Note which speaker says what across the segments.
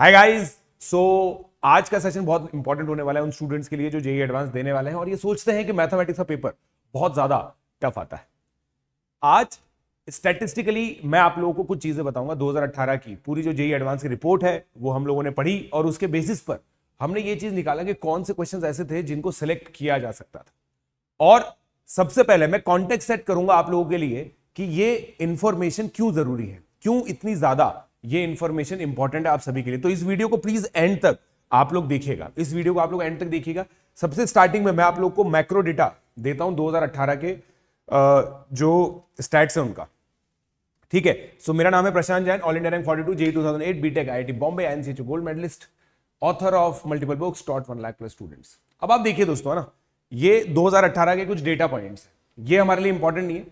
Speaker 1: Hi guys so आज का session बहुत इंपॉर्टेंट होने वाला है उन स्टूडेंट्स के लिए जो जेई एडवांस देने वाले हैं और ये सोचते हैं कि मैथमेटिक्स का पेपर बहुत ज्यादा टफ आता है आज स्टैटिस्टिकली मैं आप लोगों को कुछ चीजें बताऊंगा 2018 की पूरी जो जेई एडवांस की रिपोर्ट है वो हम लोगों ने पढ़ी और उसके बेसिस पर हमने ये चीज निकाला कि कौन से क्वेश्चन ऐसे थे जिनको सिलेक्ट किया जा सकता था और सबसे पहले मैं कॉन्टेक्ट सेट करूंगा आप लोगों के लिए कि ये इंफॉर्मेशन क्यों जरूरी है क्यों इतनी ज्यादा ये इंफॉर्मेशन इंपॉर्टेंट है आप सभी के लिए तो इस वीडियो को प्लीज एंड तक आप लोग देखिएगा इस वीडियो को आप लोग एंड तक देखिएगा सबसे स्टार्टिंग में मैं आप लोग को मैक्रो डेटा देता हूं 2018 के जो स्टैट्स है उनका ठीक है सो मेरा नाम है Prashant Jain all India rank 42 J 2008 BTech IIT Bombay NCH gold medalist author of multiple books taught one lakh plus students अब आप देखिए दोस्तों ना ये 2018 के कुछ डेटा पॉइंट्स ये हमारे लिए इंपॉर्टेंट नहीं है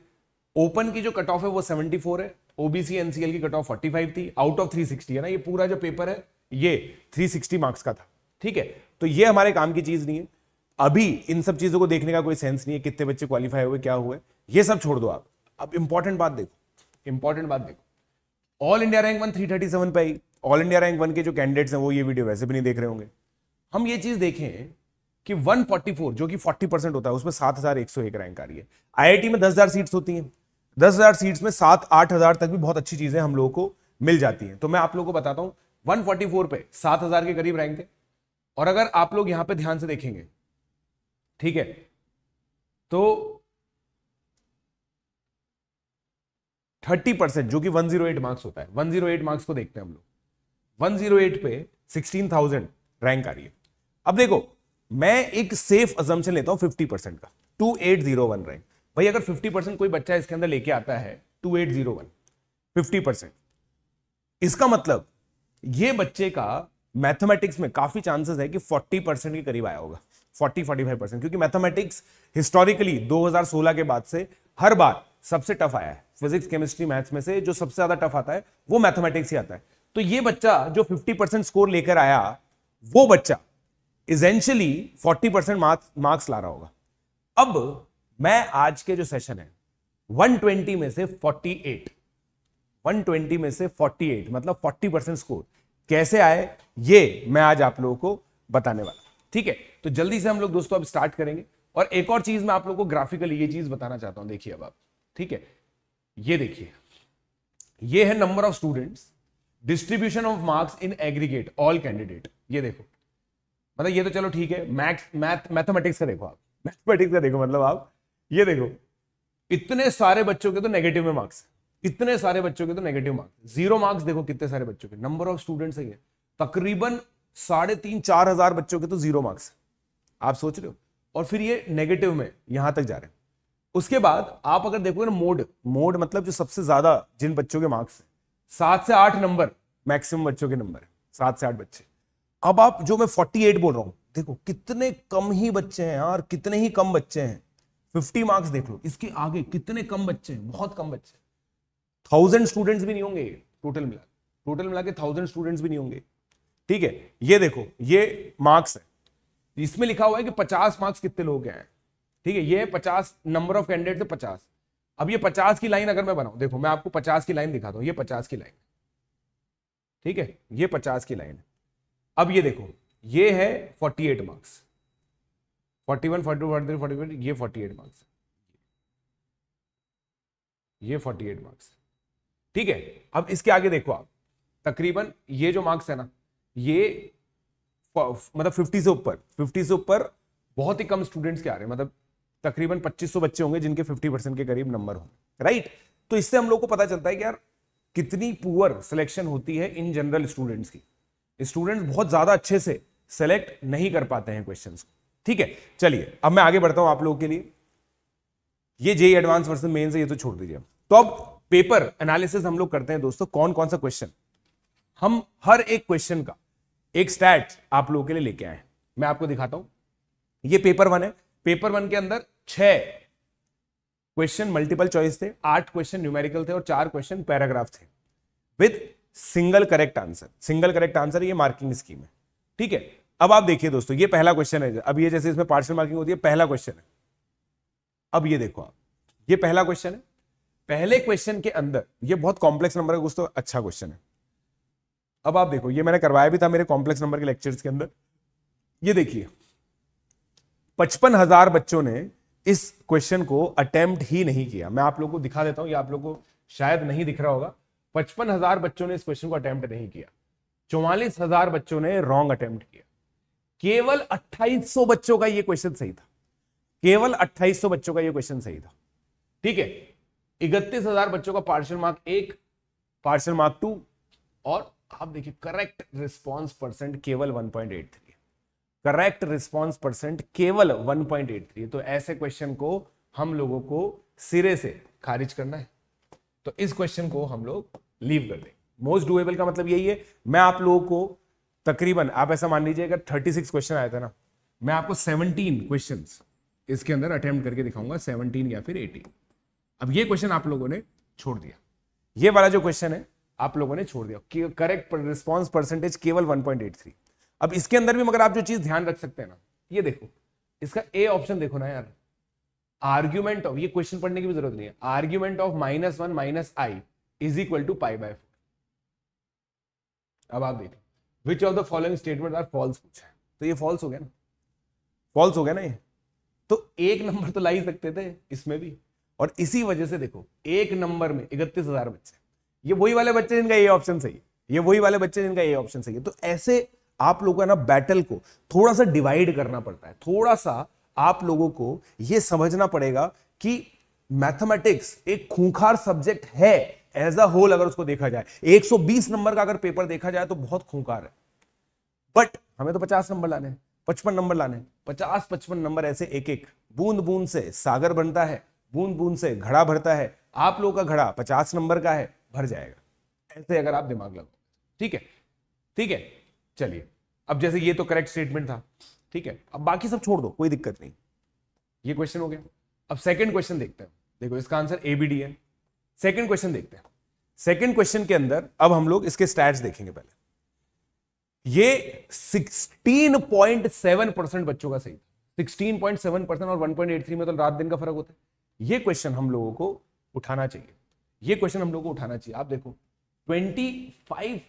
Speaker 1: ओपन की जो कट ऑफ है वो 74 है ओबीसी एनसीएल की कट ऑफ फाइव थी आउट ऑफ 360 है ना ये पूरा जो पेपर है ये 360 मार्क्स का था ठीक है तो ये हमारे काम की चीज नहीं है अभी इन सब चीजों को देखने का कोई सेंस नहीं है कितने बच्चे क्वालिफाई हुए क्या हुए ये सब छोड़ दो आप अब इंपॉर्टेंट बात देखो इंपॉर्टेंट बात देखो all India rank one three thirty seven पे आई ऑल इंडिया रैंक वन के जो कैंडिडेट्स हैं वो ये वीडियो वैसे भी नहीं देख रहे होंगे हम ये चीज देखें कि 144 जो कि 40 परसेंट होता है उसमें 7101 रैंक आ रही है आईआईटी में 10000 सीट्स होती हैं दस हजार सीट्स में सात आठ हजार तक भी बहुत अच्छी चीजें हम लोगों को मिल जाती हैं तो मैं आप लोगों को बताता हूं वन फोर्टी फोर पे सात हजार के करीब रैंक है और अगर आप लोग यहां पे ध्यान से देखेंगे ठीक है तो थर्टी परसेंट जो कि वन एट मार्क्स होता है वन एट मार्क्स को देखते हैं हम लोग वन जीरो एट पे सिक्सटीन थाउजेंड रैंक आ रही है अब देखो मैं एक सेफ अजम्पशन लेता हूं फिफ्टी परसेंट का two eight zero one rank भाई अगर 50 परसेंट कोई बच्चा इसके अंदर लेके आता है two eight zero one fifty percent इसका मतलब ये बच्चे का मैथमेटिक्स में काफी चांसेस है कि 40 परसेंट के करीब आया होगा 40 45 परसेंट क्योंकि मैथमेटिक्स हिस्टोरिकली 2016 के बाद से हर बार सबसे टफ आया है फिजिक्स केमिस्ट्री मैथ्स में से जो सबसे ज्यादा टफ आता है वो मैथमेटिक्स ही आता है तो ये बच्चा जो 50 परसेंट स्कोर लेकर आया वो बच्चा इजेंशियली 40 परसेंट मार्क्स ला रहा होगा अब मैं आज के जो सेशन है 120 में से 48 120 में से 48 मतलब 40 परसेंट स्कोर कैसे आए ये मैं आज आप लोगों को बताने वाला ठीक है तो जल्दी से हम लोग दोस्तों अब स्टार्ट करेंगे और एक और चीज मैं आप लोगों को ग्राफिकली ये चीज बताना चाहता हूं देखिए अब आप ठीक है ये देखिए ये है number of students distribution of marks in aggregate all candidate ये देखो मतलब ये तो चलो ठीक है मैथ मैथ मैथमेटिक्स का देखो आप मैथमेटिक्स का देखो मतलब आप ये देखो इतने सारे बच्चों के तो नेगेटिव में मार्क्स इतने सारे बच्चों के तो नेगेटिव मार्क्स जीरो मार्क्स देखो कितने सारे बच्चों के नंबर ऑफ स्टूडेंट्स है तकरीबन साढ़े तीन चार हजार बच्चों के तो जीरो मार्क्स आप सोच रहे हो और फिर ये नेगेटिव में यहां तक जा रहे हैं उसके बाद आप अगर देखोगे ना मोड मोड मतलब जो सबसे ज्यादा जिन बच्चों के मार्क्स है सात से आठ नंबर मैक्सिमम बच्चों के नंबर सात से आठ बच्चे अब आप जो मैं फोर्टी एट बोल रहा हूँ देखो कितने कम ही बच्चे हैं यार कितने ही कम बच्चे हैं 50 मार्क्स देख लो इसके आगे कितने कम बच्चे हैं बहुत कम बच्चे थाउजेंड स्टूडेंट्स भी नहीं होंगे टोटल मिला टोटल मिला के थाउजेंड स्टूडेंट्स भी नहीं होंगे ठीक है ये देखो ये मार्क्स है इसमें लिखा हुआ है कि पचास मार्क्स कितने लोग हैं ठीक है ये पचास नंबर ऑफ कैंडिडेट है पचास अब ये पचास की लाइन अगर मैं बनाऊ देखो मैं आपको पचास की लाइन दिखाता हूँ ये पचास की लाइन ठीक है ये पचास की लाइन अब ये देखो ये है forty eight marks forty one forty two forty three forty four ये फोर्टी एट मार्क्स ये फोर्टी एट मार्क्स ठीक है अब इसके आगे देखो आप तकरीबन ये जो मार्क्स है ना ये मतलब फिफ्टी से ऊपर फिफ्टी से ऊपर बहुत ही कम स्टूडेंट्स के आ रहे हैं मतलब तकरीबन 2500 बच्चे होंगे जिनके 50 परसेंट के करीब नंबर होंगे राइट तो इससे हम लोग को पता चलता है कि यार कितनी पुअर सिलेक्शन होती है इन जनरल स्टूडेंट्स की स्टूडेंट्स बहुत ज़्यादा अच्छे से सेलेक्ट नहीं कर पाते हैं क्वेश्चन को ठीक है चलिए अब मैं आगे बढ़ता हूं आप लोगों के लिए ये जे एडवांस वर्सन मेन है ये तो छोड़ दीजिए तो अब पेपर एनालिसिस हम लोग करते हैं दोस्तों कौन कौन सा क्वेश्चन हम हर एक क्वेश्चन का एक स्टैट आप लोगों के लिए लेके आए मैं आपको दिखाता हूं ये पेपर वन है पेपर वन के अंदर छह क्वेश्चन मल्टीपल चॉइस थे आठ क्वेश्चन न्यूमेरिकल थे और चार क्वेश्चन पैराग्राफ थे with single correct answer single correct answer ये मार्किंग स्कीम है ठीक है अब आप देखिए दोस्तों ये पहला क्वेश्चन है अब ये जैसे इसमें पार्शियल मार्किंग होती है पहला क्वेश्चन है अब ये देखो आप ये पहला क्वेश्चन है पहले क्वेश्चन के अंदर ये बहुत कॉम्प्लेक्स नंबर है दोस्तों अच्छा क्वेश्चन है अब आप देखो ये मैंने करवाया भी था मेरे कॉम्प्लेक्स नंबर के लेक्चर्स के अंदर ये देखिए पचपन हजार बच्चों ने इस क्वेश्चन को अटेम्प्ट ही नहीं किया मैं आप लोग को दिखा देता हूं या आप लोग को शायद नहीं दिख रहा होगा पचपन हजार बच्चों ने इस क्वेश्चन को अटेम्प्ट नहीं किया चौवालीस हजार बच्चों ने रॉन्ग अटेम्प्ट किया केवल 2800 बच्चों का ये क्वेश्चन सही था केवल 2800 बच्चों का ये क्वेश्चन सही था ठीक है इकतीस हजार बच्चों का पार्शियल मार्क एक पार्शियल मार्क टू और आप देखिए करेक्ट रिस्पॉन्स परसेंट केवल 1.83 करेक्ट रिस्पॉन्स परसेंट केवल 1.83 तो ऐसे क्वेश्चन को हम लोगों को सिरे से खारिज करना है तो इस क्वेश्चन को हम लोग लीव कर दें मोस्ट डुएबल का मतलब यही है मैं आप लोगों को तकरीबन आप ऐसा मान लीजिए अगर थर्टी सिक्स क्वेश्चन आया था ना मैं आपको सेवनटीन क्वेश्चन इसके अंदर अटेम्प्ट करके दिखाऊंगा सेवनटीन या फिर एटीन अब ये क्वेश्चन आप लोगों ने छोड़ दिया ये वाला जो क्वेश्चन है आप लोगों ने छोड़ दिया करेक्ट रिस्पॉन्स परसेंटेज केवल थ्री अब इसके अंदर भी मगर आप जो चीज ध्यान रख सकते हैं ना ये देखो इसका ए ऑप्शन देखो ना यार आर्ग्यूमेंट ऑफ ये क्वेश्चन पढ़ने की भी जरूरत नहीं है argument of minus one minus I is equal to pi by four अब आप देखो which of the following statement are false पूछा तो ये फॉल्स हो गया ना फॉल्स हो गया ना ये तो एक नंबर तो ला ही सकते थे इसमें भी और इसी वजह से देखो एक नंबर में इकतीस हजार बच्चे ये वही वाले बच्चे जिनका ये ऑप्शन सही है ये वही वाले बच्चे जिनका ये ऑप्शन सही है तो ऐसे आप लोगों का ना बैटल को थोड़ा सा डिवाइड करना पड़ता है थोड़ा सा आप लोगों को यह समझना पड़ेगा कि मैथमेटिक्स एक खूंखार सब्जेक्ट है एज अ होल अगर उसको देखा जाए 120 नंबर का अगर पेपर देखा जाए तो बहुत खूंकार है बट हमें तो 50 नंबर लाने हैं 55 नंबर लाने हैं 50 55 नंबर ऐसे एक एक बूंद बूंद से सागर बनता है बूंद बूंद से घड़ा भरता है आप लोगों का घड़ा पचास नंबर का है भर जाएगा ऐसे अगर आप दिमाग लगाओ ठीक है ठीक है चलिए अब जैसे ये तो करेक्ट स्टेटमेंट था ठीक है अब बाकी सब छोड़ दो कोई दिक्कत नहीं ये क्वेश्चन हो गया अब सेकंड क्वेश्चन देखते हैं देखो इसका आंसर एबीडी है सेकंड क्वेश्चन देखते हैं सेकंड क्वेश्चन के अंदर अब हम लोग इसके स्टैट्स देखेंगे पहले ये 16.7 परसेंट बच्चों का सही था 16.7 परसेंट और 1.83 में तो रात दिन का फर्क होता है ये क्वेश्चन हम लोगों को उठाना चाहिए ये क्वेश्चन हम लोग को उठाना चाहिए आप देखो ट्वेंटी फाइव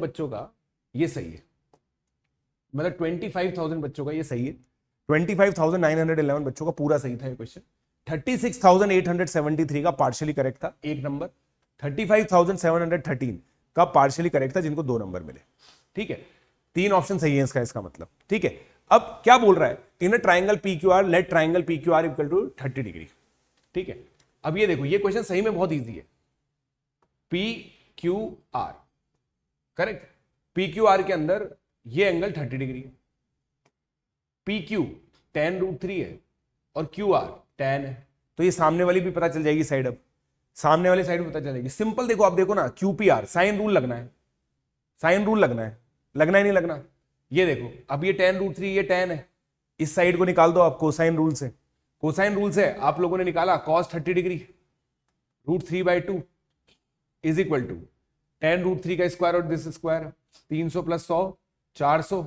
Speaker 1: बच्चों का ये सही है मतलब ट्वेंटी बच्चों का ये सही है 25,911 बच्चों का पूरा सही था ये क्वेश्चन 36,873 का पार्शियली करेक्ट था एक नंबर 35,713 का पार्शियली करेक्ट था जिनको दो नंबर मिले ठीक है तीन ऑप्शन सही है इसका इसका मतलब ठीक है अब क्या बोल रहा है in a triangle P Q R let triangle P Q R equal to thirty degree ठीक है अब ये देखो ये क्वेश्चन सही में बहुत ईजी है P Q R correct P Q R के अंदर ये एंगल थर्टी डिग्री है P Q ten root three है और क्यू आर टेन है तो ये सामने वाली भी पता चल जाएगी साइड अब सामने वाली साइड भी पता चल जाएगी सिंपल देखो आप देखो ना Q P R sine rule लगना है साइन रूल लगना है लगना ही नहीं लगना ये देखो अब ये टेन रूट थ्री ये टेन है इस साइड को निकाल दो आप कोसाइन रूल से कोसाइन रूल से आप लोगों ने निकाला cos thirty degree root three by two is equal to ten root three का स्क्वायर और दिस स्क्वायर तीन सौ प्लस सौ चार सौ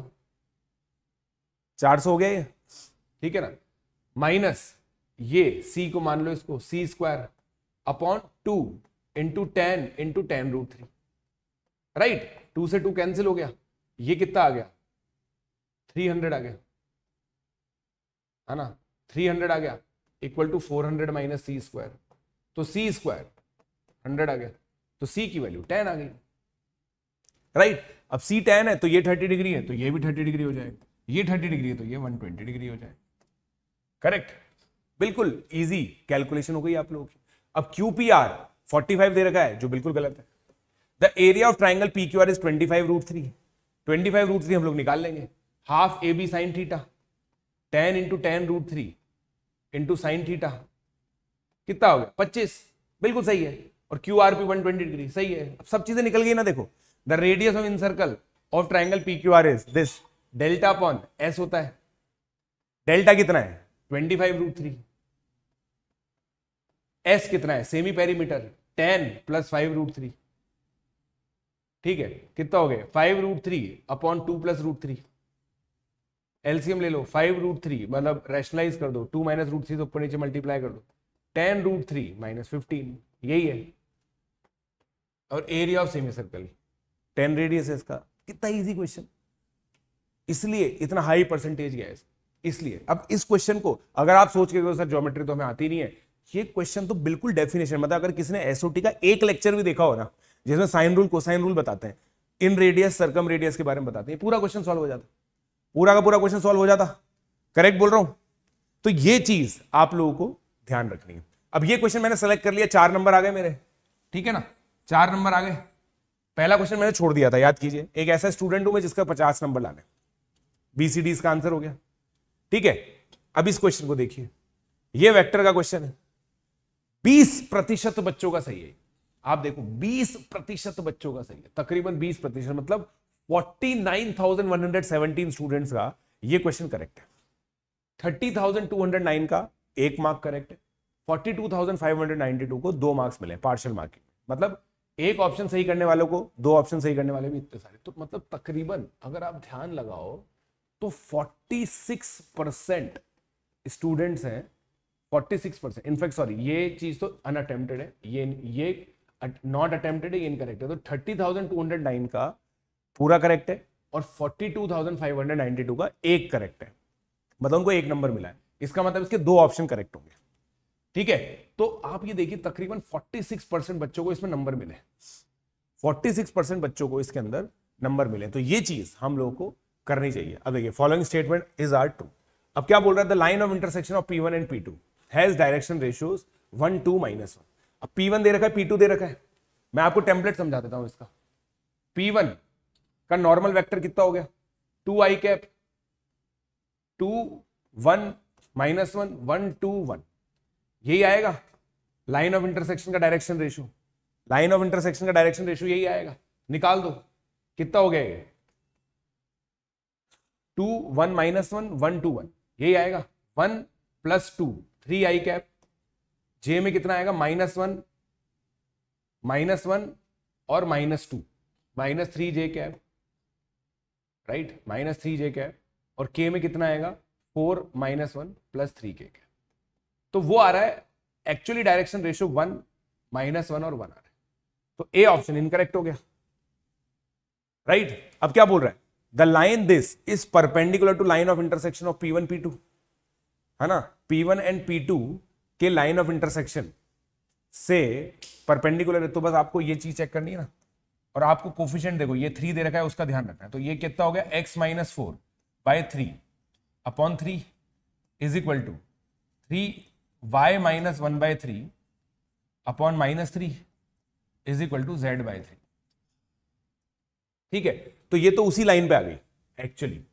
Speaker 1: चार सौ हो गया ये ठीक है ना माइनस ये c को मान लो इसको C square upon two into ten into ten root three right two से टू कैंसिल हो गया ये कितना आ गया थ्री हंड्रेड आ गया है ना थ्री हंड्रेड आ गया equal to four hundred minus C square तो सी स्क्वायर हंड्रेड आ गया तो सी की वैल्यू टेन आ गई राइट right. अब सी टेन है तो ये थर्टी डिग्री है तो ये भी थर्टी डिग्री हो जाएगा ये थर्टी डिग्री है तो ये वन ट्वेंटी डिग्री हो जाएगा करेक्ट बिल्कुल इजी कैलकुलेशन हो गई आप लोगों की अब Q P R forty five दे रखा है जो बिल्कुल गलत है the area of triangle P Q R is twenty five root three twenty five root three हम लोग निकाल लेंगे half A B sine theta ten into ten root three into sine theta कितना हो गया पच्चीस बिल्कुल सही है और Q R P one twenty degree सही है अब सब चीजें निकल गई ना देखो the radius of incircle of triangle P Q R is this delta upon S होता है डेल्टा कितना है twenty five root three S कितना है semi perimeter ten plus five root three ठीक है कितना हो गया five root three upon two plus root three LCM ले लो फाइव रूट थ्री मतलब रैशनलाइज कर दो टू माइनस रूट थ्री तो ऊपर नीचे मल्टीप्लाई कर दो ten root three minus fifteen यही है और area of semicircle ten radius है इसका कितना इजी क्वेश्चन इसलिए इतना हाई परसेंटेज गया है इसलिए अब इस क्वेश्चन को अगर आप सोच के सर ज्योमेट्री तो हमें आती नहीं है ये क्वेश्चन तो बिल्कुल डेफिनेशन मतलब अगर किसी ने एसओटी का एक लेक्चर भी देखा हो ना जिसमें साइन रूल कोसाइन रूल बताते हैं इन रेडियस सरकम रेडियस के बारे में बताते हैं पूरा क्वेश्चन सॉल्व हो जाता पूरा का पूरा क्वेश्चन सॉल्व हो जाता करेक्ट बोल रहा हूं तो ये चीज आप लोगों को ध्यान रखनी है अब ये क्वेश्चन मैंने सेलेक्ट कर लिया चार नंबर आ गए मेरे ठीक है ना चार नंबर आ गए पहला क्वेश्चन मैंने छोड़ दिया था याद कीजिए एक ऐसा स्टूडेंट हूं मैं जिसका पचास नंबर लाने बीसीडी इसका आंसर हो गया ठीक है अब इस क्वेश्चन को देखिए ये वेक्टर का क्वेश्चन है बीस प्रतिशत बच्चों का सही है आप देखो बीस प्रतिशत बच्चों का सही है तकरीबन बीस प्रतिशत मतलब 49,117 स्टूडेंट्स का ये क्वेश्चन करेक्ट है 30,209 का एक मार्क करेक्ट है 42,592 को दो मार्क्स मिले पार्शियल मार्किंग मतलब एक ऑप्शन सही करने वालों को दो ऑप्शन सही करने वाले भी इतने सारे तो मतलब तकरीबन अगर आप ध्यान लगाओ तो 46 परसेंट स्टूडेंट्स हैं 46 परसेंट इनफैक्ट सॉरी ये चीज तो अनअटेम्प्टेड है ये ये नॉट अटेम्प्टेड है ये इनकरेक्ट है तो 30,209 का पूरा करेक्ट है और 42,592 का एक करेक्ट है मतलब उनको एक नंबर मिला है इसका मतलब इसके दो ऑप्शन करेक्ट होंगे ठीक है तो आप ये देखिए तकरीबन 46 परसेंट बच्चों को इसमें नंबर मिले 46 परसेंट बच्चों को इसके अंदर नंबर मिले तो ये चीज हम लोगों को करनी चाहिए अब देखिए following statement is are true अब क्या बोल रहा है line of intersection of P and P has direction ratios one two minus one अब पी वन दे रखा है पी टू दे रखा है मैं आपको टेम्पलेट समझा देता हूँ इसका पी वन का नॉर्मल वेक्टर कितना हो गया two I cap two one minus one one two one यही आएगा लाइन ऑफ इंटरसेक्शन का direction ratio line of intersection का डायरेक्शन रेशो यही आएगा निकाल दो कितना हो गया ये two one minus one one two one यही आएगा one plus two three I cap J में कितना आएगा माइनस वन माइनस वन और minus two minus three J cap right minus three J cap और के में कितना आएगा four minus one plus three K cap तो वो आ रहा है actually direction ratio one minus one और वन आ रहा है तो ए ऑप्शन इनकरेक्ट हो गया राइट right? अब क्या बोल रहा है the line this is perpendicular to line of intersection of P one P two है ना P1 एंड P2 के लाइन ऑफ इंटरसेक्शन से परपेंडिकुलर है तो बस आपको ये चीज चेक करनी है ना और आपको कोफिशियंट देखो ये थ्री दे रखा है उसका ध्यान रखना है तो ये कितना हो गया X minus four by three upon three is equal to three Y minus one by three upon minus three is equal to Z by three ठीक है तो ये तो उसी लाइन पे आ गई एक्चुअली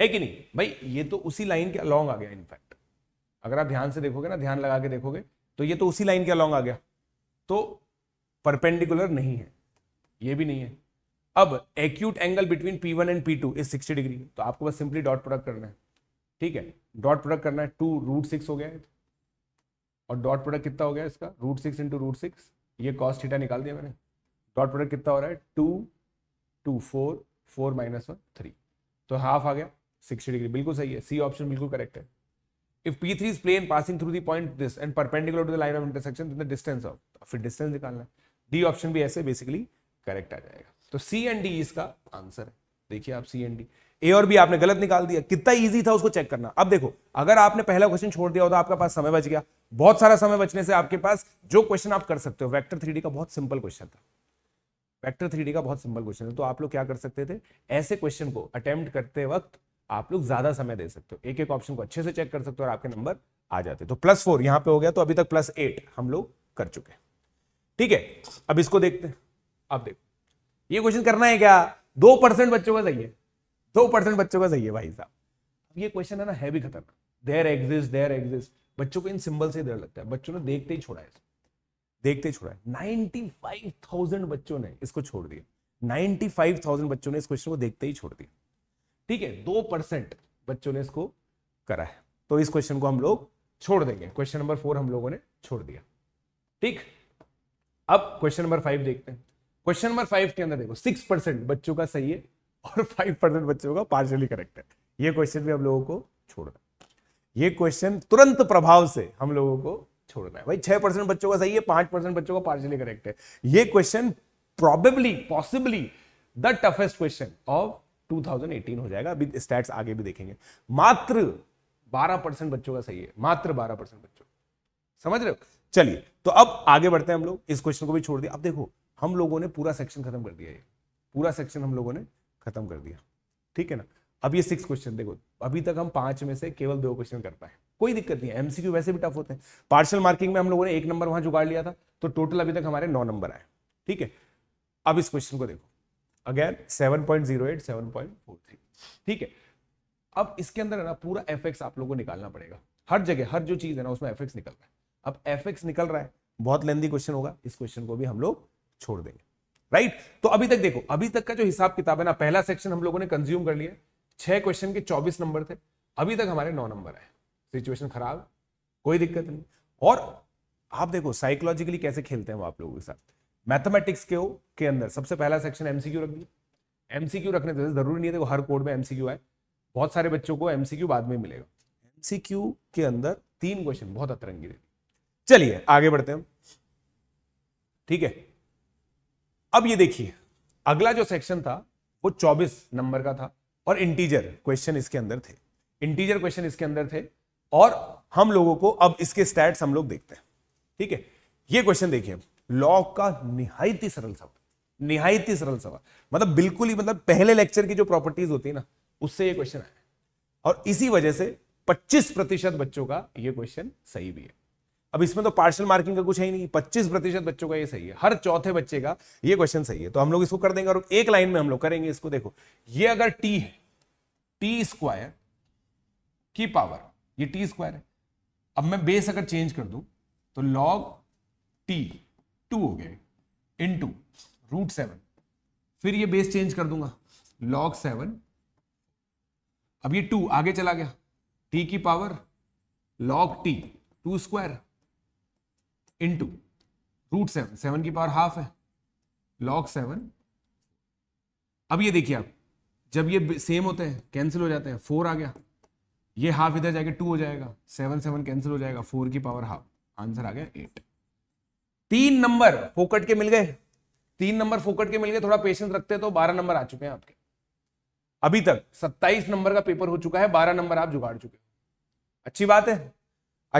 Speaker 1: है कि नहीं भाई ये तो उसी लाइन के अलॉन्ग आ गया इनफैक्ट अगर आप ध्यान से देखोगे ना ध्यान लगा के देखोगे तो ये तो उसी लाइन के अलॉन्ग आ गया तो परपेंडिकुलर नहीं है ये भी नहीं है अब acute angle between P one and P two is sixty degree तो आपको बस सिंपली डॉट प्रोडक्ट करना है ठीक है डॉट प्रोडक्ट करना है टू रूट सिक्स हो गया है और डॉट प्रोडक्ट कितना हो गया इसका root six into root six ये कॉस्ट थीटा निकाल दिया मैंने डॉट प्रोडक्ट कितना हो रहा है two two four four minus one three तो हाफ आ गया सिक्सटी डिग्री बिल्कुल सही है सी ऑप्शन बिल्कुल करेक्ट है if P3 is plane passing through the point this and perpendicular to the line of intersection then the distance of तो फिर distance निकालना है D ऑप्शन भी ऐसे बेसिकली करेक्ट आ जाएगा तो C एंड D इसका आंसर है देखिए आप C एंड D ए और बी आपने गलत निकाल दिया कितना इजी था उसको चेक करना अब देखो अगर आपने पहला क्वेश्चन छोड़ दिया हो तो आपका पास समय बच गया बहुत सारा समय बचने से आपके पास जो क्वेश्चन आप कर सकते हो वेक्टर थ्री का बहुत सिंपल क्वेश्चन था वेक्टर थ्री का बहुत सिंपल क्वेश्चन था तो आप लोग क्या कर सकते थे ऐसे क्वेश्चन को अटेम्प्ट करते वक्त आप लोग ज्यादा समय दे सकते हो एक एक ऑप्शन को अच्छे से चेक कर सकते हो और आपके नंबर आ जाते तो प्लस फोर यहां पे हो गया तो अभी तक प्लस एट हम लोग कर चुके हैं ठीक है अब इसको देखते हैं अब देखो ये क्वेश्चन करना है क्या दो परसेंट बच्चों का सही है दो परसेंट बच्चों का सही है भाई साहब ये क्वेश्चन है ना है भी खतरनाक देर एग्जिस्ट देर एग्जिस्ट बच्चों को इन सिंबल से डर लगता है बच्चों ने देखते ही छोड़ा है देखते ही छोड़ा है नाइनटी फाइव थाउजेंड बच्चों ने इसको छोड़ दिया नाइनटी फाइव थाउजेंड बच्चों ने इस क्वेश्चन को देखते ही छोड़ दिया ठीक है दो परसेंट बच्चों ने इसको करा है तो इस क्वेश्चन को हम लोग छोड़ देंगे क्वेश्चन नंबर फोर हम लोगों ने छोड़ दिया ठीक अब क्वेश्चन नंबर फाइव देखते हैं क्वेश्चन नंबर फाइव के अंदर देखो सिक्स परसेंट बच्चों का सही है और फाइव परसेंट बच्चों का पार्शली करेक्ट है ये क्वेश्चन भी हम लोगों को छोड़ना ये क्वेश्चन तुरंत प्रभाव से हम लोगों को छोड़ना है भाई छह परसेंट बच्चों का सही है पांच परसेंट बच्चों का पार्शली करेक्ट है ये question probably possibly the toughest question of 2018 हो जाएगा अभी स्टैट्स आगे भी देखेंगे मात्र 12 परसेंट बच्चों का सही है मात्र 12 परसेंट बच्चों समझ रहे हो चलिए तो अब आगे बढ़ते हैं हम लोग इस क्वेश्चन को भी छोड़ दिया अब देखो हम लोगों ने पूरा सेक्शन खत्म कर दिया ये पूरा सेक्शन हम लोगों ने खत्म कर दिया ठीक है ना अब ये सिक्स क्वेश्चन देखो अभी तक हम पांच में से केवल दो क्वेश्चन कर पाए कोई दिक्कत नहीं है एमसीक्यू वैसे भी टफ होते हैं पार्शल मार्किंग में हम लोगों ने एक नंबर वहां जुगाड़ लिया था तो टोटल अभी तक हमारे नौ नंबर आए ठीक है अब इस क्वेश्चन को देखो अगेन 7.08 7.43 ठीक है अब इसके अंदर है ना पूरा एफ आप लोगों को निकालना पड़ेगा हर जगह हर जो चीज है ना उसमें एफ निकल रहा है अब एफ निकल रहा है बहुत लेंदी क्वेश्चन होगा इस क्वेश्चन को भी हम लोग छोड़ देंगे राइट तो अभी तक देखो अभी तक का जो हिसाब किताब है ना पहला सेक्शन हम लोगों ने कंज्यूम कर लिया छह क्वेश्चन के चौबीस नंबर थे अभी तक हमारे नौ नंबर आए सिचुएशन खराब कोई दिक्कत नहीं और आप देखो साइकोलॉजिकली कैसे खेलते हैं वो आप लोगों के साथ मैथमेटिक्स के के अंदर सबसे पहला सेक्शन एमसीक्यू रख दिया एमसीक्यू रखने से जरूरी नहीं है देखो हर कोड में एमसीक्यू आए बहुत सारे बच्चों को एमसीक्यू बाद में मिलेगा एमसीक्यू के अंदर तीन क्वेश्चन बहुत अतरंगी रहे चलिए आगे बढ़ते हैं हम ठीक है अब ये देखिए अगला जो सेक्शन था वो 24 नंबर का था और इंटीजर क्वेश्चन इसके अंदर थे इंटीजर क्वेश्चन इसके अंदर थे और हम लोगों को अब इसके स्टैट्स हम लोग देखते हैं ठीक है ये क्वेश्चन देखिए अब लॉ का ही सरल सवाल निहायती सरल सवाल मतलब बिल्कुल ही मतलब पहले लेक्चर की जो प्रॉपर्टीज होती है ना उससे ये क्वेश्चन आया और इसी वजह से 25 प्रतिशत बच्चों का ये क्वेश्चन सही भी है अब इसमें तो पार्शियल मार्किंग का कुछ है ही नहीं 25 प्रतिशत बच्चों का ये सही है हर चौथे बच्चे का ये क्वेश्चन सही है तो हम लोग इसको कर देंगे और एक लाइन में हम लोग करेंगे इसको देखो ये अगर टी है टी स्क्वायर की पावर ये टी स्क्वायर है अब मैं बेस अगर चेंज कर दूं तो लॉग टी टू हो गए इन टू रूट सेवन फिर ये बेस चेंज कर दूंगा लॉग सेवन अब ये टू आगे चला गया टी की power log T two square into root seven seven की पावर हाफ है लॉग सेवन अब ये देखिए आप जब ये सेम होते हैं कैंसिल हो जाते हैं फोर आ गया ये हाफ इधर जाके टू हो जाएगा सेवन सेवन कैंसिल हो जाएगा फोर की पावर हाफ आंसर आ गया एट तीन नंबर फोकट के मिल गए तीन नंबर फोकट के मिल गए थोड़ा पेशेंस रखते तो बारह नंबर आ चुके हैं आपके अभी तक सत्ताईस नंबर का पेपर हो चुका है बारह नंबर आप जुगाड़ चुके अच्छी बात है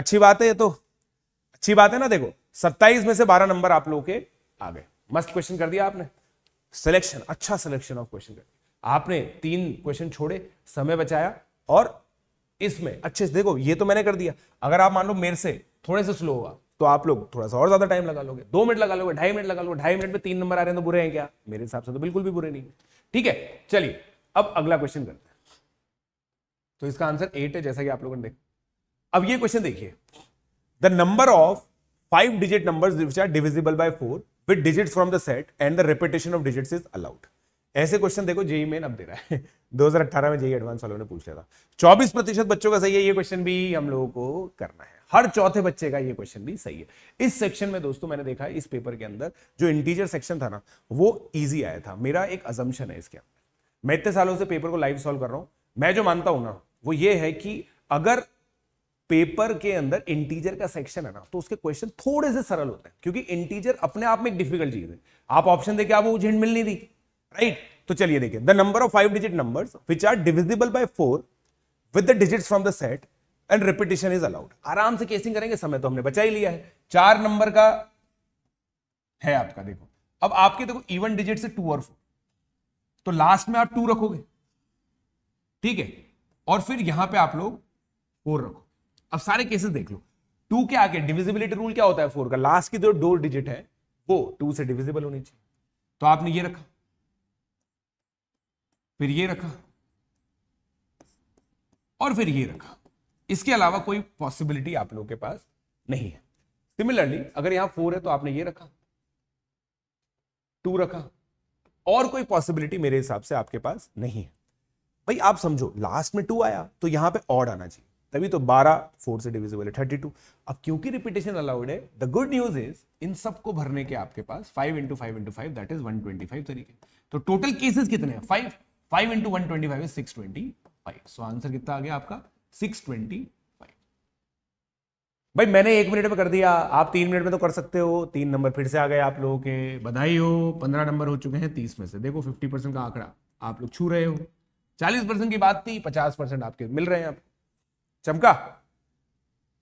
Speaker 1: अच्छी बात है ये तो अच्छी बात है ना देखो सत्ताईस में से बारह नंबर आप लोगों के आ गए मस्त क्वेश्चन कर दिया आपने सिलेक्शन अच्छा सिलेक्शन ऑफ क्वेश्चन आपने तीन क्वेश्चन छोड़े समय बचाया और इसमें अच्छे से देखो ये तो मैंने कर दिया अगर आप मान लो मेरे से थोड़े से स्लो हुआ तो आप लोग थोड़ा सा और ज्यादा टाइम लगा लोगे दो मिनट लगा लोगे ढाई मिनट लगा लोगे ढाई मिनट में तीन नंबर आ रहे हैं तो बुरे हैं क्या मेरे हिसाब से तो बिल्कुल भी बुरे नहीं है ठीक है चलिए अब अगला क्वेश्चन करते हैं तो इसका आंसर एट है जैसा कि आप लोगों ने अब ये क्वेश्चन देखिए the number of five digit number divisible by four with digit from the set and the repetition of digit is allowed ऐसे क्वेश्चन देखो जेई मेन अब दे रहा है 2018 में जेई एडवांस वालों ने पूछ लिया था 24 प्रतिशत बच्चों का सही है ये क्वेश्चन भी हम लोगों को करना है हर चौथे बच्चे का ये क्वेश्चन भी सही है इस सेक्शन में दोस्तों मैंने देखा इस पेपर के अंदर जो इंटीजर सेक्शन था ना वो ईजी आया था मेरा एक अजम्पन है इसके अंदर मैं इतने सालों से पेपर को लाइव सॉल्व कर रहा हूं मैं जो मानता हूं ना वो ये है कि अगर पेपर के अंदर इंटीजर का सेक्शन है ना तो उसके क्वेश्चन थोड़े से सरल होते हैं क्योंकि इंटीजर अपने आप में एक डिफिकल्ट चीज है आप ऑप्शन देखिए आप मुझे हिंट मिल नहीं दी राइट तो चलिए देखिए the number of five digit numbers which are divisible by four with the digits from the set and repetition is allowed आराम से केसिंग करेंगे समय तो हमने बचा ही लिया है चार नंबर का है आपका देखो अब आपके देखो इवन डिजिट से टू और फोर तो लास्ट में आप टू रखोगे ठीक है और फिर यहां पे आप लोग फोर रखो अब सारे केसेस देख लो टू के आगे डिविजिबिलिटी रूल क्या होता है फोर का लास्ट की जो दो डिजिट है वो टू से डिविजिबल होनी चाहिए तो आपने ये रखा फिर ये रखा और फिर ये रखा इसके अलावा कोई पॉसिबिलिटी आप लोगों के पास नहीं है सिमिलरली अगर यहां फोर है तो आपने ये रखा टू रखा और कोई पॉसिबिलिटी मेरे हिसाब से आपके पास नहीं है भाई आप समझो लास्ट में टू आया तो यहां पे ऑड आना चाहिए तभी तो बारह फोर से डिविजिबल है थर्टी टू अब क्योंकि रिपीटेशन अलाउड है द गुड न्यूज इज इन सबको भरने के आपके पास five into five into five that is one twenty five तरीके तो टोटल केसेस कितने हैं five 5 into one twenty five is six twenty five so answer कितना आ गया आपका सिक्स ट्वेंटी भाई मैंने एक मिनट में कर दिया आप तीन मिनट में तो कर सकते हो तीन नंबर फिर से आ गए आप लोगों के बधाई हो पंद्रह नंबर हो चुके हैं तीस में से देखो फिफ्टी परसेंट का आंकड़ा आप लोग छू रहे हो चालीस परसेंट की बात थी पचास परसेंट आपके मिल रहे हैं आप चमका